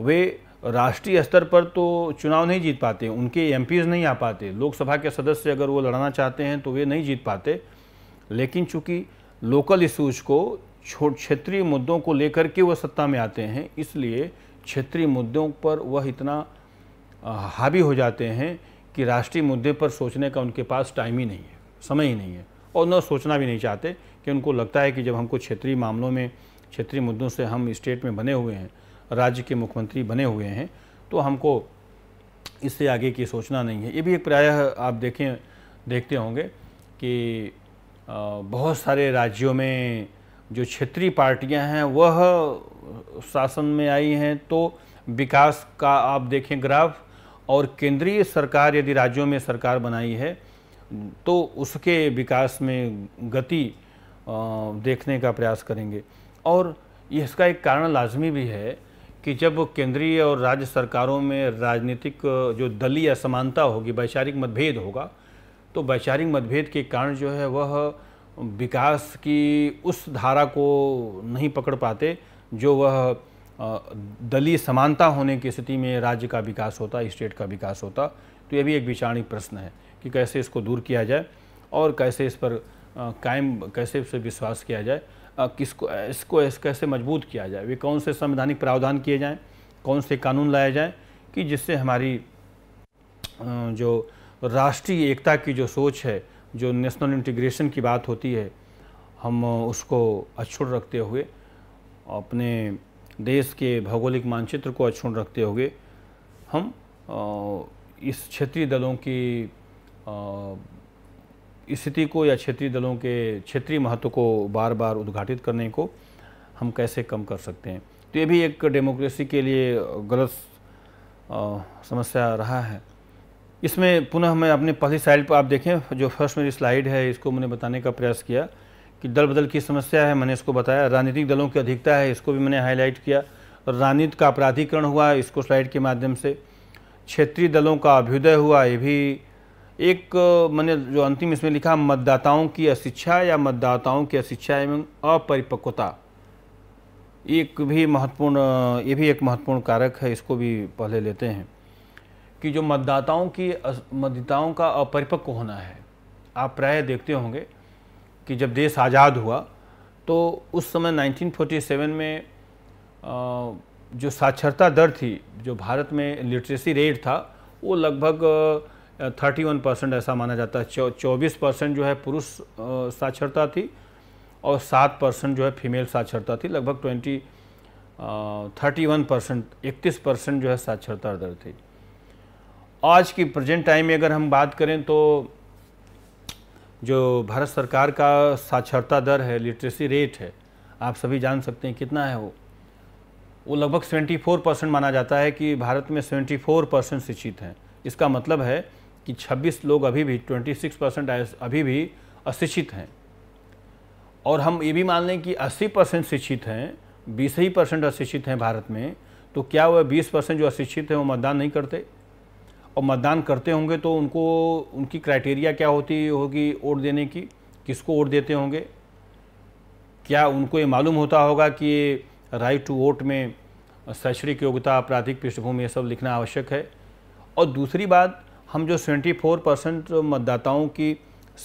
वे राष्ट्रीय स्तर पर तो चुनाव नहीं जीत पाते उनके एम नहीं आ पाते लोकसभा के सदस्य अगर वो लड़ना चाहते हैं तो वे नहीं जीत पाते लेकिन चूँकि लोकल इशूज़ को छोट क्षेत्रीय मुद्दों को लेकर के वह सत्ता में आते हैं इसलिए क्षेत्रीय मुद्दों पर वह इतना हावी हो जाते हैं कि राष्ट्रीय मुद्दे पर सोचने का उनके पास टाइम ही नहीं है समय ही नहीं है और न सोचना भी नहीं चाहते कि उनको लगता है कि जब हमको क्षेत्रीय मामलों में क्षेत्रीय मुद्दों से हम स्टेट में बने हुए हैं राज्य के मुख्यमंत्री बने हुए हैं तो हमको इससे आगे की सोचना नहीं है ये भी एक प्रायः आप देखें देखते होंगे कि बहुत सारे राज्यों में जो क्षेत्रीय पार्टियां हैं वह शासन में आई हैं तो विकास का आप देखें ग्राफ और केंद्रीय सरकार यदि राज्यों में सरकार बनाई है तो उसके विकास में गति देखने का प्रयास करेंगे और इसका एक कारण लाजमी भी है कि जब केंद्रीय और राज्य सरकारों में राजनीतिक जो दलीय असमानता होगी वैचारिक मतभेद होगा तो वैचारिक मतभेद के कारण जो है वह विकास की उस धारा को नहीं पकड़ पाते जो वह दलीय समानता होने की स्थिति में राज्य का विकास होता स्टेट का विकास होता तो यह भी एक विचारणी प्रश्न है कि कैसे इसको दूर किया जाए और कैसे इस पर कायम कैसे इस पर विश्वास किया जाए किसको इसको इस कैसे मजबूत किया जाए वे कौन से संवैधानिक प्रावधान किए जाएँ कौन से कानून लाए जाएँ कि जिससे हमारी जो राष्ट्रीय एकता की जो सोच है जो नेशनल इंटीग्रेशन की बात होती है हम उसको अक्षुण रखते हुए अपने देश के भौगोलिक मानचित्र को अक्षुण रखते हुए हम इस क्षेत्रीय दलों की स्थिति को या क्षेत्रीय दलों के क्षेत्रीय महत्व को बार बार उद्घाटित करने को हम कैसे कम कर सकते हैं तो ये भी एक डेमोक्रेसी के लिए गलत समस्या रहा है इसमें पुनः मैं अपने पहली स्लाइड पर आप देखें जो फर्स्ट मेरी स्लाइड है इसको मैंने बताने का प्रयास किया कि दल बदल की समस्या है मैंने इसको बताया राजनीतिक दलों की अधिकता है इसको भी मैंने हाईलाइट किया राजनीति का अपराधीकरण हुआ इसको स्लाइड के माध्यम से क्षेत्रीय दलों का अभ्युदय हुआ ये भी एक मैंने जो अंतिम इसमें लिखा मतदाताओं की अशिक्षा या मतदाताओं की अशिक्षा एवं अपरिपक्वता एक भी महत्वपूर्ण ये भी एक महत्वपूर्ण कारक है इसको भी पहले लेते हैं कि जो मतदाताओं की मतदाताओं का अपरिपक्व होना है आप प्राय देखते होंगे कि जब देश आज़ाद हुआ तो उस समय 1947 में जो साक्षरता दर थी जो भारत में लिटरेसी रेट था वो लगभग 31 परसेंट ऐसा माना जाता है चौबीस परसेंट जो है पुरुष साक्षरता थी और सात परसेंट जो है फीमेल साक्षरता थी लगभग ट्वेंटी थर्टी वन परसेंट इकतीस परसेंट जो है साक्षरता दर थी आज की प्रेजेंट टाइम में अगर हम बात करें तो जो भारत सरकार का साक्षरता दर है लिटरेसी रेट है आप सभी जान सकते हैं कितना है वो वो लगभग 74 परसेंट माना जाता है कि भारत में 74 परसेंट शिक्षित हैं इसका मतलब है कि 26 लोग अभी भी 26 परसेंट अभी भी अशिक्षित हैं और हम ये भी मान लें कि 80 परसेंट शिक्षित हैं बीस ही परसेंट अशिक्षित हैं भारत में तो क्या वह बीस परसेंट जो अशिक्षित हैं वो मतदान नहीं करते और मतदान करते होंगे तो उनको उनकी क्राइटेरिया क्या होती होगी वोट देने की किसको वोट देते होंगे क्या उनको ये मालूम होता होगा कि राइट टू वोट में शैक्षणिक योग्यता आपराधिक पृष्ठभूमि ये सब लिखना आवश्यक है और दूसरी बात हम जो फोर परसेंट मतदाताओं की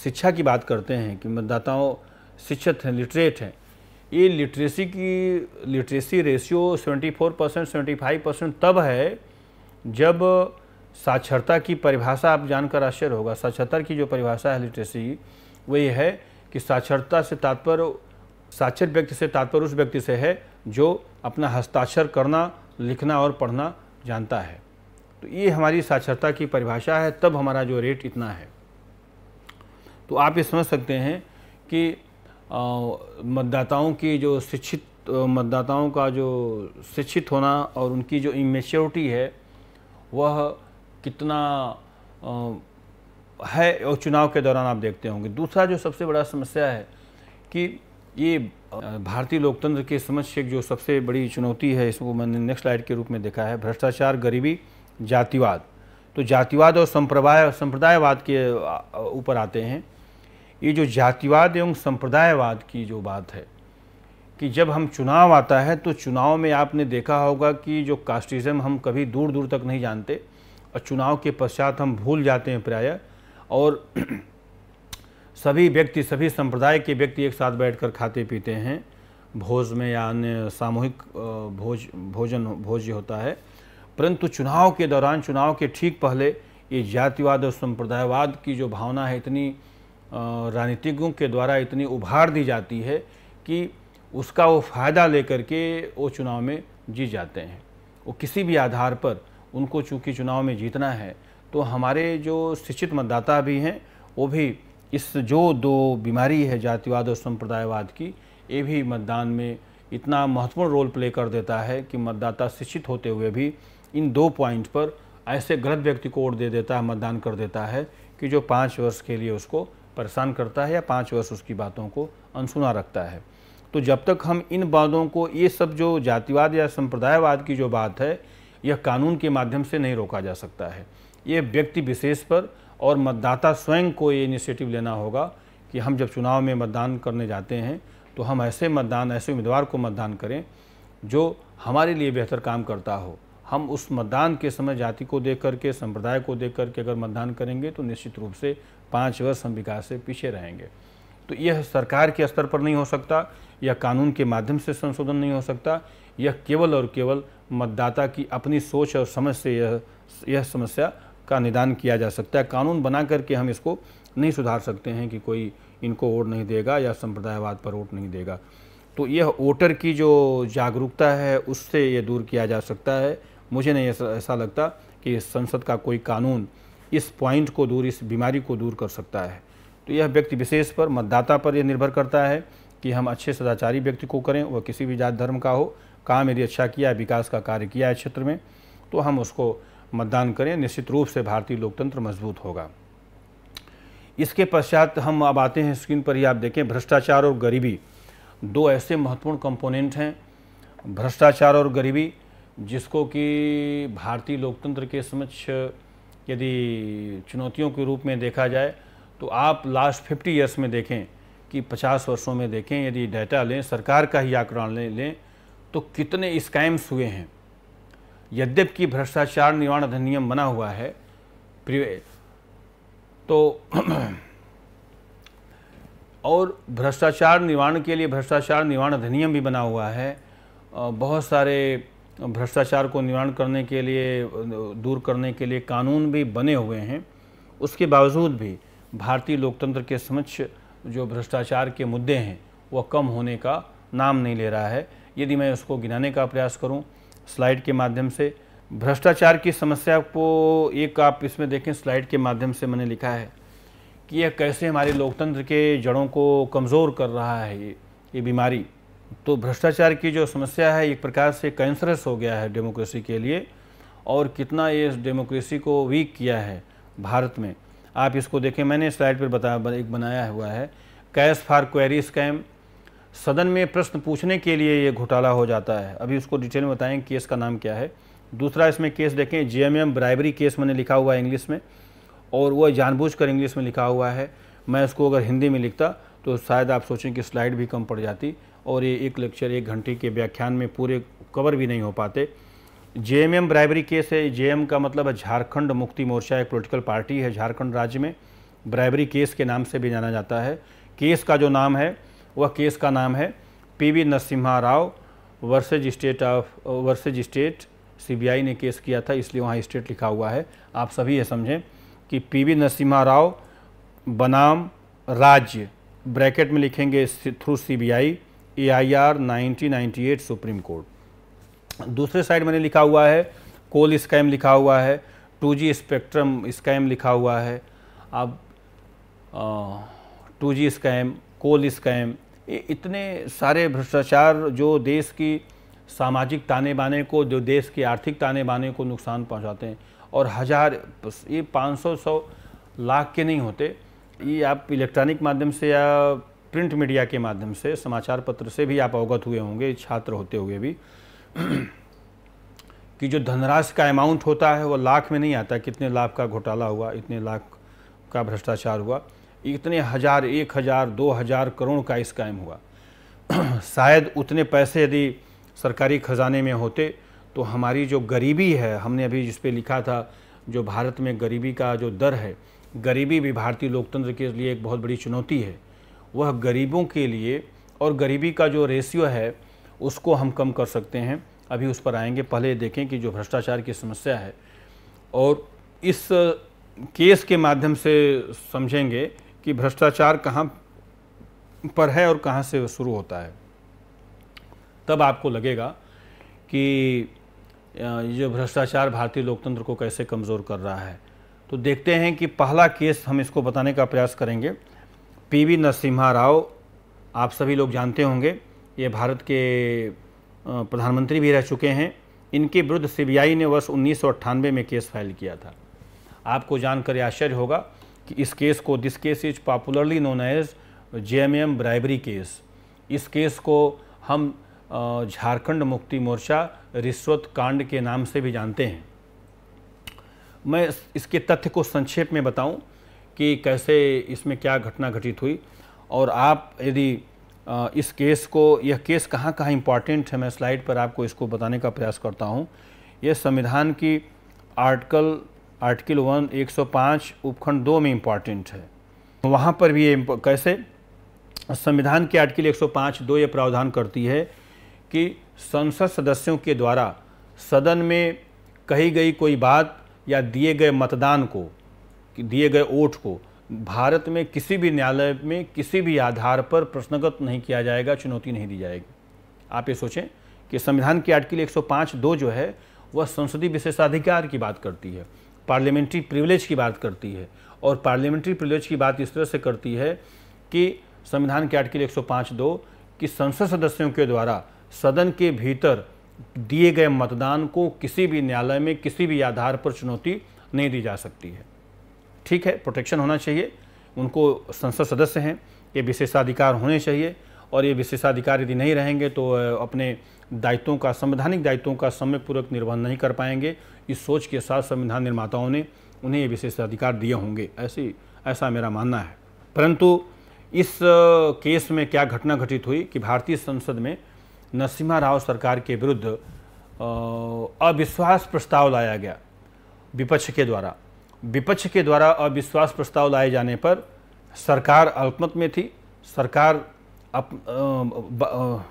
शिक्षा की बात करते हैं कि मतदाताओं शिक्षित हैं लिटरेट हैं ये लिटरेसी की literacy ratio 74 percent seventy five percent तब है जब साक्षरता की परिभाषा आप जानकर आश्चर्य होगा साक्षरता की जो परिभाषा है लिटरेसी वो ये है कि साक्षरता से तात्पर्य साक्षर व्यक्ति से तात्पर्य उस व्यक्ति से है जो अपना हस्ताक्षर करना लिखना और पढ़ना जानता है तो ये हमारी साक्षरता की परिभाषा है तब हमारा जो रेट इतना है तो आप ये समझ सकते हैं कि मतदाताओं की जो शिक्षित मतदाताओं का जो शिक्षित होना और उनकी जो इमेच्योरिटी है वह कितना है और चुनाव के दौरान आप देखते होंगे दूसरा जो सबसे बड़ा समस्या है कि ये भारतीय लोकतंत्र के समक्ष एक जो सबसे बड़ी चुनौती है इसको मैंने नेक्स्ट स्लाइड के रूप में देखा है भ्रष्टाचार गरीबी जातिवाद तो जातिवाद और संप्रवाय संप्रदायवाद के ऊपर आते हैं ये जो जातिवाद एवं संप्रदायवाद की जो बात है कि जब हम चुनाव आता है तो चुनाव में आपने देखा होगा कि जो कास्टिज़्म हम कभी दूर दूर तक नहीं जानते और चुनाव के पश्चात हम भूल जाते हैं प्राय और सभी व्यक्ति सभी संप्रदाय के व्यक्ति एक साथ बैठकर खाते पीते हैं भोज में या अन्य सामूहिक भोज भोजन भोज्य होता है परंतु चुनाव के दौरान चुनाव के ठीक पहले ये जातिवाद और संप्रदायवाद की जो भावना है इतनी राजनीतिज्ञों के द्वारा इतनी उभार दी जाती है कि उसका वो फ़ायदा लेकर के वो चुनाव में जीत जाते हैं वो किसी भी आधार पर उनको चूँकि चुनाव में जीतना है तो हमारे जो शिक्षित मतदाता भी हैं वो भी इस जो दो बीमारी है जातिवाद और संप्रदायवाद की ये भी मतदान में इतना महत्वपूर्ण रोल प्ले कर देता है कि मतदाता शिक्षित होते हुए भी इन दो पॉइंट पर ऐसे गलत व्यक्ति को वोट दे देता है मतदान कर देता है कि जो पाँच वर्ष के लिए उसको परेशान करता है या पाँच वर्ष उसकी बातों को अनसुना रखता है तो जब तक हम इन बातों को ये सब जो जातिवाद या संप्रदायवाद की जो बात है यह कानून के माध्यम से नहीं रोका जा सकता है ये व्यक्ति विशेष पर और मतदाता स्वयं को ये इनिशिएटिव लेना होगा कि हम जब चुनाव में मतदान करने जाते हैं तो हम ऐसे मतदान ऐसे उम्मीदवार को मतदान करें जो हमारे लिए बेहतर काम करता हो हम उस मतदान के समय जाति को देख करके संप्रदाय को देख करके अगर मतदान करेंगे तो निश्चित रूप से पाँच वर्ष हम विकास से पीछे रहेंगे तो यह सरकार के स्तर पर नहीं हो सकता यह कानून के माध्यम से संशोधन नहीं हो सकता यह केवल और केवल मतदाता की अपनी सोच और समझ से यह यह समस्या का निदान किया जा सकता है कानून बना करके हम इसको नहीं सुधार सकते हैं कि कोई इनको वोट नहीं देगा या संप्रदायवाद पर वोट नहीं देगा तो यह वोटर की जो जागरूकता है उससे यह दूर किया जा सकता है मुझे नहीं ऐसा लगता कि संसद का कोई कानून इस पॉइंट को दूर इस बीमारी को दूर कर सकता है तो यह व्यक्ति विशेष पर मतदाता पर यह निर्भर करता है कि हम अच्छे सदाचारी व्यक्ति को करें वह किसी भी जात धर्म का हो काम यदि अच्छा किया है विकास का कार्य किया है क्षेत्र में तो हम उसको मतदान करें निश्चित रूप से भारतीय लोकतंत्र मजबूत होगा इसके पश्चात हम अब आते हैं स्क्रीन पर ही आप देखें भ्रष्टाचार और गरीबी दो ऐसे महत्वपूर्ण कंपोनेंट हैं भ्रष्टाचार और गरीबी जिसको कि भारतीय लोकतंत्र के समक्ष यदि चुनौतियों के रूप में देखा जाए तो आप लास्ट फिफ्टी ईयर्स में देखें कि पचास वर्षों में देखें यदि डाटा लें सरकार का ही आंकड़ा लें लें तो कितने स्कैम्स हुए हैं यद्यप कि भ्रष्टाचार निवारण अधिनियम बना हुआ है तो और भ्रष्टाचार निवारण के लिए भ्रष्टाचार निवारण अधिनियम भी बना हुआ है बहुत सारे भ्रष्टाचार को निवारण करने के लिए दूर करने के लिए कानून भी बने हुए हैं उसके बावजूद भी भारतीय लोकतंत्र के समक्ष जो भ्रष्टाचार के मुद्दे हैं वह कम होने का नाम नहीं ले रहा है यदि मैं उसको गिनाने का प्रयास करूँ स्लाइड के माध्यम से भ्रष्टाचार की समस्या को एक आप इसमें देखें स्लाइड के माध्यम से मैंने लिखा है कि यह कैसे हमारे लोकतंत्र के जड़ों को कमज़ोर कर रहा है ये ये बीमारी तो भ्रष्टाचार की जो समस्या है एक प्रकार से कैंसरस हो गया है डेमोक्रेसी के लिए और कितना ये डेमोक्रेसी को वीक किया है भारत में आप इसको देखें मैंने स्लाइड पर बताया एक बनाया हुआ है कैश फॉर क्वेरी स्कैम सदन में प्रश्न पूछने के लिए ये घोटाला हो जाता है अभी उसको डिटेल में बताएं केस का नाम क्या है दूसरा इसमें केस देखें एम ब्राइबरी केस मैंने लिखा हुआ है इंग्लिश में और वह जानबूझकर इंग्लिश में लिखा हुआ है मैं उसको अगर हिंदी में लिखता तो शायद आप सोचें कि स्लाइड भी कम पड़ जाती और ये एक लेक्चर एक घंटे के व्याख्यान में पूरे कवर भी नहीं हो पाते एम ब्राइबरी केस है एम का मतलब है झारखंड मुक्ति मोर्चा एक पोलिटिकल पार्टी है झारखंड राज्य में ब्राइबरी केस के नाम से भी जाना जाता है केस का जो नाम है वह केस का नाम है P V Narasimha Rao versus state of versus state CBI ने केस किया था इसलिए वहाँ स्टेट लिखा हुआ है आप सभी ये समझें कि पीवी नरसिम्हा राव बनाम राज्य ब्रैकेट में लिखेंगे through CBI AIR 1998 supreme court दूसरे साइड मैंने लिखा हुआ है कोल स्कैम लिखा हुआ है जी स्पेक्ट्रम स्कैम लिखा हुआ है अब two G scam coal scam इतने सारे भ्रष्टाचार जो देश की सामाजिक ताने बाने को जो देश के आर्थिक ताने बाने को नुकसान पहुंचाते हैं और हज़ार ये पाँच सौ सौ लाख के नहीं होते ये आप इलेक्ट्रॉनिक माध्यम से या प्रिंट मीडिया के माध्यम से समाचार पत्र से भी आप अवगत हुए होंगे छात्र होते हुए भी कि जो धनराशि का अमाउंट होता है वो लाख में नहीं आता कितने लाख का घोटाला हुआ इतने लाख का भ्रष्टाचार हुआ इतने हज़ार एक हज़ार दो हज़ार करोड़ का इस कायम हुआ शायद उतने पैसे यदि सरकारी ख़जाने में होते तो हमारी जो गरीबी है हमने अभी जिस पे लिखा था जो भारत में गरीबी का जो दर है गरीबी भी भारतीय लोकतंत्र के लिए एक बहुत बड़ी चुनौती है वह गरीबों के लिए और गरीबी का जो रेशियो है उसको हम कम कर सकते हैं अभी उस पर आएंगे पहले देखें कि जो भ्रष्टाचार की समस्या है और इस केस के माध्यम से समझेंगे कि भ्रष्टाचार कहाँ पर है और कहाँ से शुरू होता है तब आपको लगेगा कि ये भ्रष्टाचार भारतीय लोकतंत्र को कैसे कमज़ोर कर रहा है तो देखते हैं कि पहला केस हम इसको बताने का प्रयास करेंगे पीवी नरसिम्हा राव आप सभी लोग जानते होंगे ये भारत के प्रधानमंत्री भी रह चुके हैं इनके विरुद्ध सीबीआई ने वर्ष उन्नीस में केस फाइल किया था आपको जानकर आश्चर्य होगा कि इस केस को this case is popularly known as J M M bribery case इस केस को हम झारखंड मुक्ति मोर्चा रिश्वत कांड के नाम से भी जानते हैं मैं इसके तथ्य को संक्षेप में बताऊं कि कैसे इसमें क्या घटना घटित हुई और आप यदि इस केस को यह केस कहाँ कहाँ इम्पॉर्टेंट है मैं स्लाइड पर आपको इसको बताने का प्रयास करता हूँ यह संविधान की आर्टिकल आर्टिकल वन पाँच उपखंड दो में इम्पॉर्टेंट है वहाँ पर भी ये कैसे संविधान के आर्टिकल 105 दो ये प्रावधान करती है कि संसद सदस्यों के द्वारा सदन में कही गई कोई बात या दिए गए मतदान को दिए गए वोट को भारत में किसी भी न्यायालय में किसी भी आधार पर प्रश्नगत नहीं किया जाएगा चुनौती नहीं दी जाएगी आप ये सोचें कि संविधान के आर्टिकल 105 दो जो है वह संसदीय विशेषाधिकार की बात करती है पार्लियामेंट्री प्रिविलेज की बात करती है और पार्लियामेंट्री प्रिविलेज की बात इस तरह से करती है कि संविधान के आर्टिकल एक दो कि संसद सदस्यों के द्वारा सदन के भीतर दिए गए मतदान को किसी भी न्यायालय में किसी भी आधार पर चुनौती नहीं दी जा सकती है ठीक है प्रोटेक्शन होना चाहिए उनको संसद सदस्य हैं ये विशेषाधिकार होने चाहिए और ये विशेषाधिकार यदि नहीं रहेंगे तो अपने दायित्वों का संवैधानिक दायित्वों का समयपूर्वक निर्वहन नहीं कर पाएंगे इस सोच के साथ संविधान निर्माताओं ने उन्हें ये विशेष अधिकार दिए होंगे ऐसी ऐसा मेरा मानना है परंतु इस केस में क्या घटना घटित हुई कि भारतीय संसद में नरसिम्हा राव सरकार के विरुद्ध अविश्वास प्रस्ताव लाया गया विपक्ष के द्वारा विपक्ष के द्वारा अविश्वास प्रस्ताव लाए जाने पर सरकार अल्पमत में थी सरकार अप,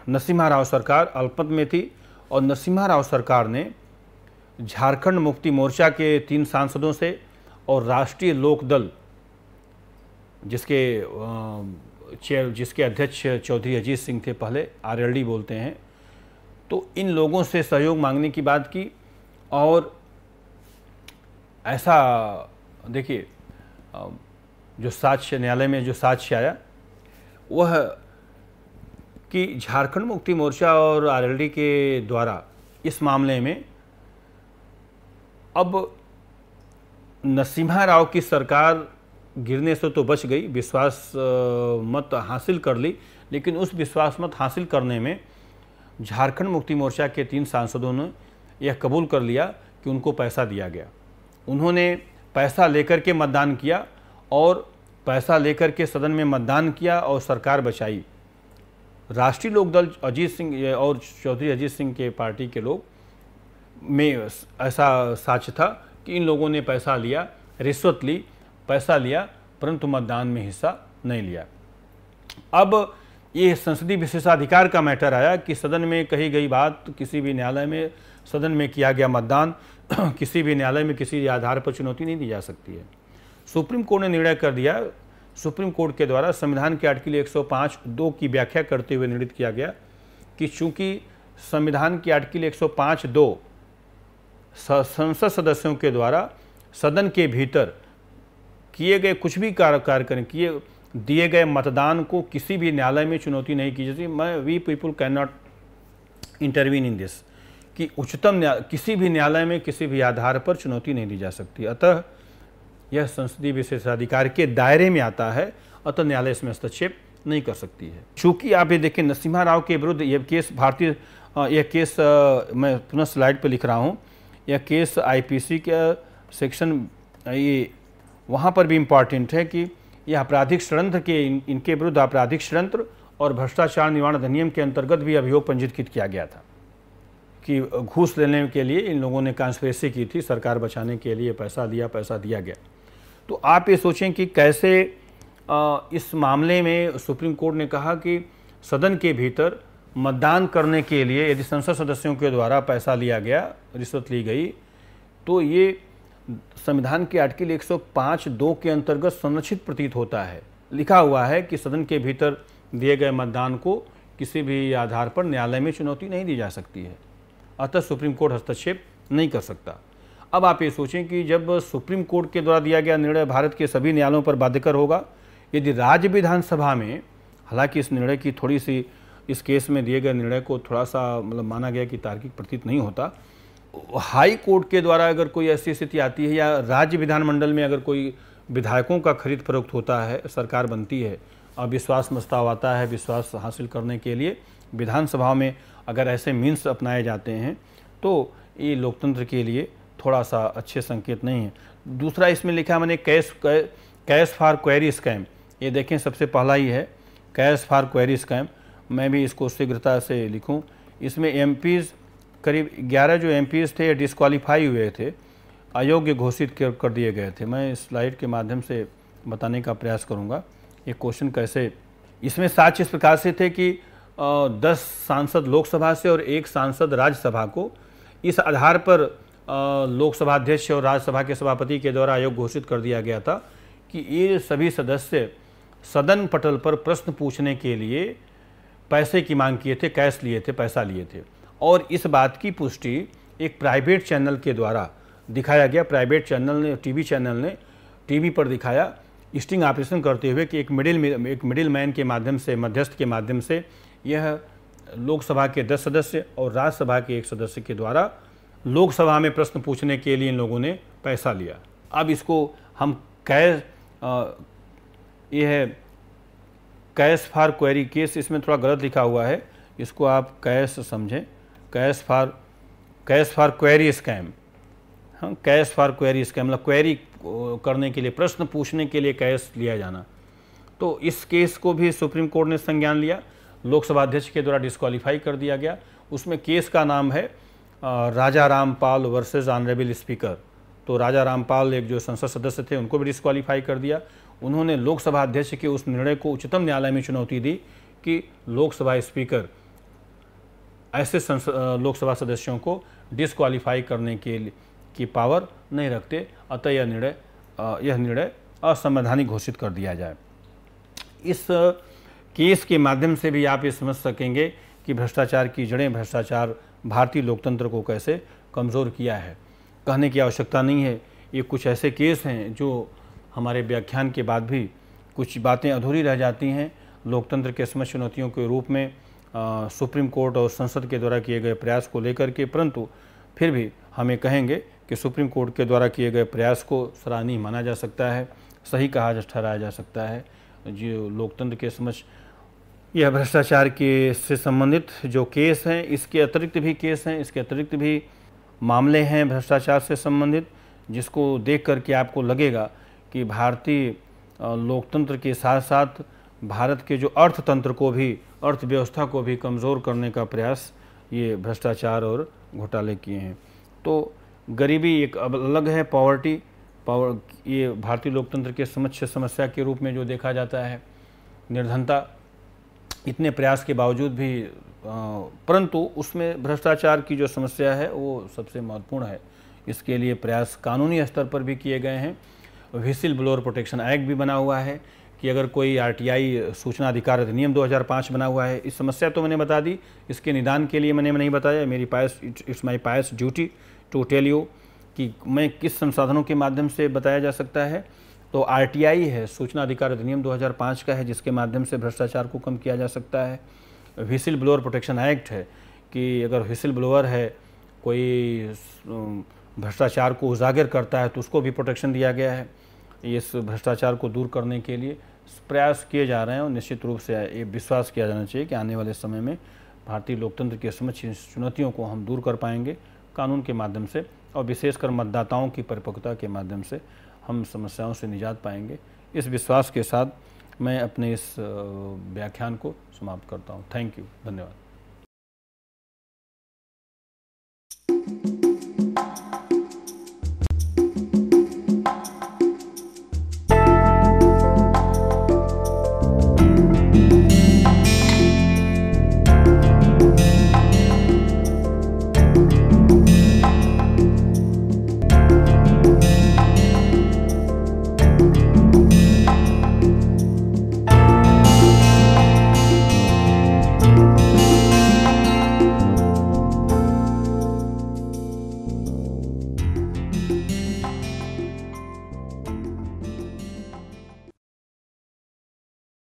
नरसिम्हा राव सरकार अल्पमत में थी और नरसिम्हा राव सरकार ने झारखंड मुक्ति मोर्चा के तीन सांसदों से और राष्ट्रीय लोक दल जिसके चेयर जिसके अध्यक्ष चौधरी अजीत सिंह थे पहले आरएलडी बोलते हैं तो इन लोगों से सहयोग मांगने की बात की और ऐसा देखिए जो साक्ष्य न्यायालय में जो साक्ष्य आया वह कि झारखंड मुक्ति मोर्चा और आरएलडी के द्वारा इस मामले में अब नरसिम्हा राव की सरकार गिरने से तो बच गई विश्वास मत हासिल कर ली लेकिन उस विश्वास मत हासिल करने में झारखंड मुक्ति मोर्चा के तीन सांसदों ने यह कबूल कर लिया कि उनको पैसा दिया गया उन्होंने पैसा लेकर के मतदान किया और पैसा लेकर के सदन में मतदान किया और सरकार बचाई राष्ट्रीय लोकदल अजीत सिंह और चौधरी अजीत सिंह के पार्टी के लोग में ऐसा साच था कि इन लोगों ने पैसा लिया रिश्वत ली पैसा लिया परंतु मतदान में हिस्सा नहीं लिया अब ये संसदीय विशेषाधिकार का मैटर आया कि सदन में कही गई बात किसी भी न्यायालय में सदन में किया गया मतदान किसी भी न्यायालय में किसी आधार पर चुनौती नहीं दी जा सकती है सुप्रीम कोर्ट ने निर्णय कर दिया सुप्रीम कोर्ट के द्वारा संविधान के आर्टिकल 105 दो की व्याख्या करते हुए निर्णित किया गया कि चूंकि संविधान के आर्टिकल 105 दो संसद सदस्यों के द्वारा सदन के भीतर किए गए कुछ भी कार्य कार्यक्रम किए दिए गए मतदान को किसी भी न्यायालय में चुनौती नहीं की जाती मैं we people can not intervene in this कि उच्चतम किसी भी न्यायालय में किसी भी आधार पर चुनौती नहीं दी जा सकती अतः यह संसदीय विशेषाधिकार के दायरे में आता है अतः न्यायालय इसमें हस्तक्षेप नहीं कर सकती है चूंकि आप ये देखें नरसिम्हा राव के विरुद्ध यह केस भारतीय यह केस मैं पुनः स्लाइड पर लिख रहा हूँ या केस आईपीसी का सेक्शन ये वहाँ पर भी इम्पॉर्टेंट है कि यह आपराधिक षडंत्र के इन, इनके विरुद्ध आपराधिक षडंत्र और भ्रष्टाचार निवारण अधिनियम के अंतर्गत भी अभियोग पंजीकृत किया गया था कि घूस लेने के लिए इन लोगों ने कॉन्स्परेसी की थी सरकार बचाने के लिए पैसा दिया पैसा दिया गया तो आप ये सोचें कि कैसे इस मामले में सुप्रीम कोर्ट ने कहा कि सदन के भीतर मतदान करने के लिए यदि संसद सदस्यों के द्वारा पैसा लिया गया रिश्वत ली गई तो ये संविधान के आर्टिकल 105 दो के अंतर्गत संरक्षित प्रतीत होता है लिखा हुआ है कि सदन के भीतर दिए गए मतदान को किसी भी आधार पर न्यायालय में चुनौती नहीं दी जा सकती है अतः सुप्रीम कोर्ट हस्तक्षेप नहीं कर सकता अब आप ये सोचें कि जब सुप्रीम कोर्ट के द्वारा दिया गया निर्णय भारत के सभी न्यायालयों पर बाध्यकर होगा यदि राज्य विधानसभा में हालांकि इस निर्णय की थोड़ी सी इस केस में दिए गए निर्णय को थोड़ा सा मतलब माना गया कि तार्किक प्रतीत नहीं होता हाई कोर्ट के द्वारा अगर कोई ऐसी स्थिति आती है या राज्य विधानमंडल में अगर कोई विधायकों का खरीद फरोख्त होता है सरकार बनती है अविश्वास मस्ताव आता है विश्वास हासिल करने के लिए विधानसभा में अगर ऐसे मीन्स अपनाए जाते हैं तो ये लोकतंत्र के लिए थोड़ा सा अच्छे संकेत नहीं है दूसरा इसमें लिखा है मैंने cash cash for query scam ये देखें सबसे पहला ही है कैश फॉर क्वेरी स्कैम मैं भी इसको शीघ्रता से लिखूं इसमें एम करीब 11 जो एम थे डिस्कालीफाई हुए थे अयोग्य घोषित कर कर दिए गए थे मैं इस स्लाइड के माध्यम से बताने का प्रयास करूंगा ये क्वेश्चन कैसे इसमें साक्ष इस प्रकार से थे कि दस सांसद लोकसभा से और एक सांसद राज्यसभा को इस आधार पर लोकसभा अध्यक्ष और राज्यसभा के सभापति के द्वारा आयोग घोषित कर दिया गया था कि ये सभी सदस्य सदन पटल पर प्रश्न पूछने के लिए पैसे की मांग किए थे कैश लिए थे पैसा लिए थे और इस बात की पुष्टि एक प्राइवेट चैनल के द्वारा दिखाया गया प्राइवेट चैनल ने टीवी चैनल ने टीवी पर दिखाया स्टिंग ऑपरेशन करते हुए कि एक मिडिल एक मिडिल मैन के माध्यम से मध्यस्थ के माध्यम से यह लोकसभा के दस सदस्य और राज्यसभा के एक सदस्य के द्वारा लोकसभा में प्रश्न पूछने के लिए इन लोगों ने पैसा लिया अब इसको हम कैश यह कैश फार क्वेरी केस इसमें थोड़ा गलत लिखा हुआ है इसको आप कैश समझें cash for cash for query scam हाँ कैश फार क्वेरी स्कैम मतलब क्वेरी करने के लिए प्रश्न पूछने के लिए कैश लिया जाना तो इस केस को भी सुप्रीम कोर्ट ने संज्ञान लिया लोकसभा अध्यक्ष के द्वारा डिस्कालीफाई कर दिया गया उसमें केस का नाम है Raja Rampal versus honourable speaker तो राजा रामपाल एक जो संसद सदस्य थे उनको भी डिस्कालीफाई कर दिया उन्होंने लोकसभा अध्यक्ष के उस निर्णय को उच्चतम न्यायालय में चुनौती दी कि लोकसभा स्पीकर ऐसे लोकसभा सदस्यों को डिसक्वालीफाई करने के की पावर नहीं रखते अतः यह निर्णय यह निर्णय असंवैधानिक घोषित कर दिया जाए इस केस के माध्यम से भी आप ये समझ सकेंगे कि भ्रष्टाचार की जड़ें भ्रष्टाचार भारतीय लोकतंत्र को कैसे कमज़ोर किया है कहने की आवश्यकता नहीं है ये कुछ ऐसे केस हैं जो हमारे व्याख्यान के बाद भी कुछ बातें अधूरी रह जाती हैं लोकतंत्र के समस्त चुनौतियों के रूप में आ, सुप्रीम कोर्ट और संसद के द्वारा किए गए प्रयास को लेकर के परंतु फिर भी हमें कहेंगे कि सुप्रीम कोर्ट के द्वारा किए गए प्रयास को सराहनीय माना जा सकता है सही कहा जा ठहराया जा सकता है जो लोकतंत्र के समक्ष यह भ्रष्टाचार के से संबंधित जो केस हैं इसके अतिरिक्त भी केस हैं इसके अतिरिक्त भी मामले हैं भ्रष्टाचार से संबंधित जिसको देख करके आपको लगेगा कि भारतीय लोकतंत्र के साथ साथ भारत के जो अर्थतंत्र को भी अर्थव्यवस्था को भी कमज़ोर करने का प्रयास ये भ्रष्टाचार और घोटाले किए हैं तो गरीबी एक अलग है पॉवर्टी पावर ये भारतीय लोकतंत्र के समक्ष समस्या के रूप में जो देखा जाता है निर्धनता इतने प्रयास के बावजूद भी परंतु उसमें भ्रष्टाचार की जो समस्या है वो सबसे महत्वपूर्ण है इसके लिए प्रयास कानूनी स्तर पर भी किए गए हैं व्हीसिल ब्लोअर प्रोटेक्शन एक्ट भी बना हुआ है कि अगर कोई आरटीआई सूचना अधिकार अधिनियम 2005 बना हुआ है इस समस्या तो मैंने बता दी इसके निदान के लिए मैंने नहीं बताया मेरी pious it's my pious duty to tell you कि मैं किस संसाधनों के माध्यम से बताया जा सकता है तो आरटीआई है सूचना अधिकार अधिनियम 2005 का है जिसके माध्यम से भ्रष्टाचार को कम किया जा सकता है व्हीसिल ब्लोअर प्रोटेक्शन एक्ट है कि अगर व्हीसिल ब्लोअर है कोई भ्रष्टाचार को उजागर करता है तो उसको भी प्रोटेक्शन दिया गया है इस भ्रष्टाचार को दूर करने के लिए प्रयास किए जा रहे हैं और निश्चित रूप से ये विश्वास किया जाना चाहिए कि आने वाले समय में भारतीय लोकतंत्र की समक्ष चुनौतियों को हम दूर कर पाएंगे कानून के माध्यम से और विशेषकर मतदाताओं की परिपक्वता के माध्यम से हम समस्याओं से निजात पाएंगे इस विश्वास के साथ मैं अपने इस व्याख्यान को समाप्त करता हूँ थैंक यू धन्यवाद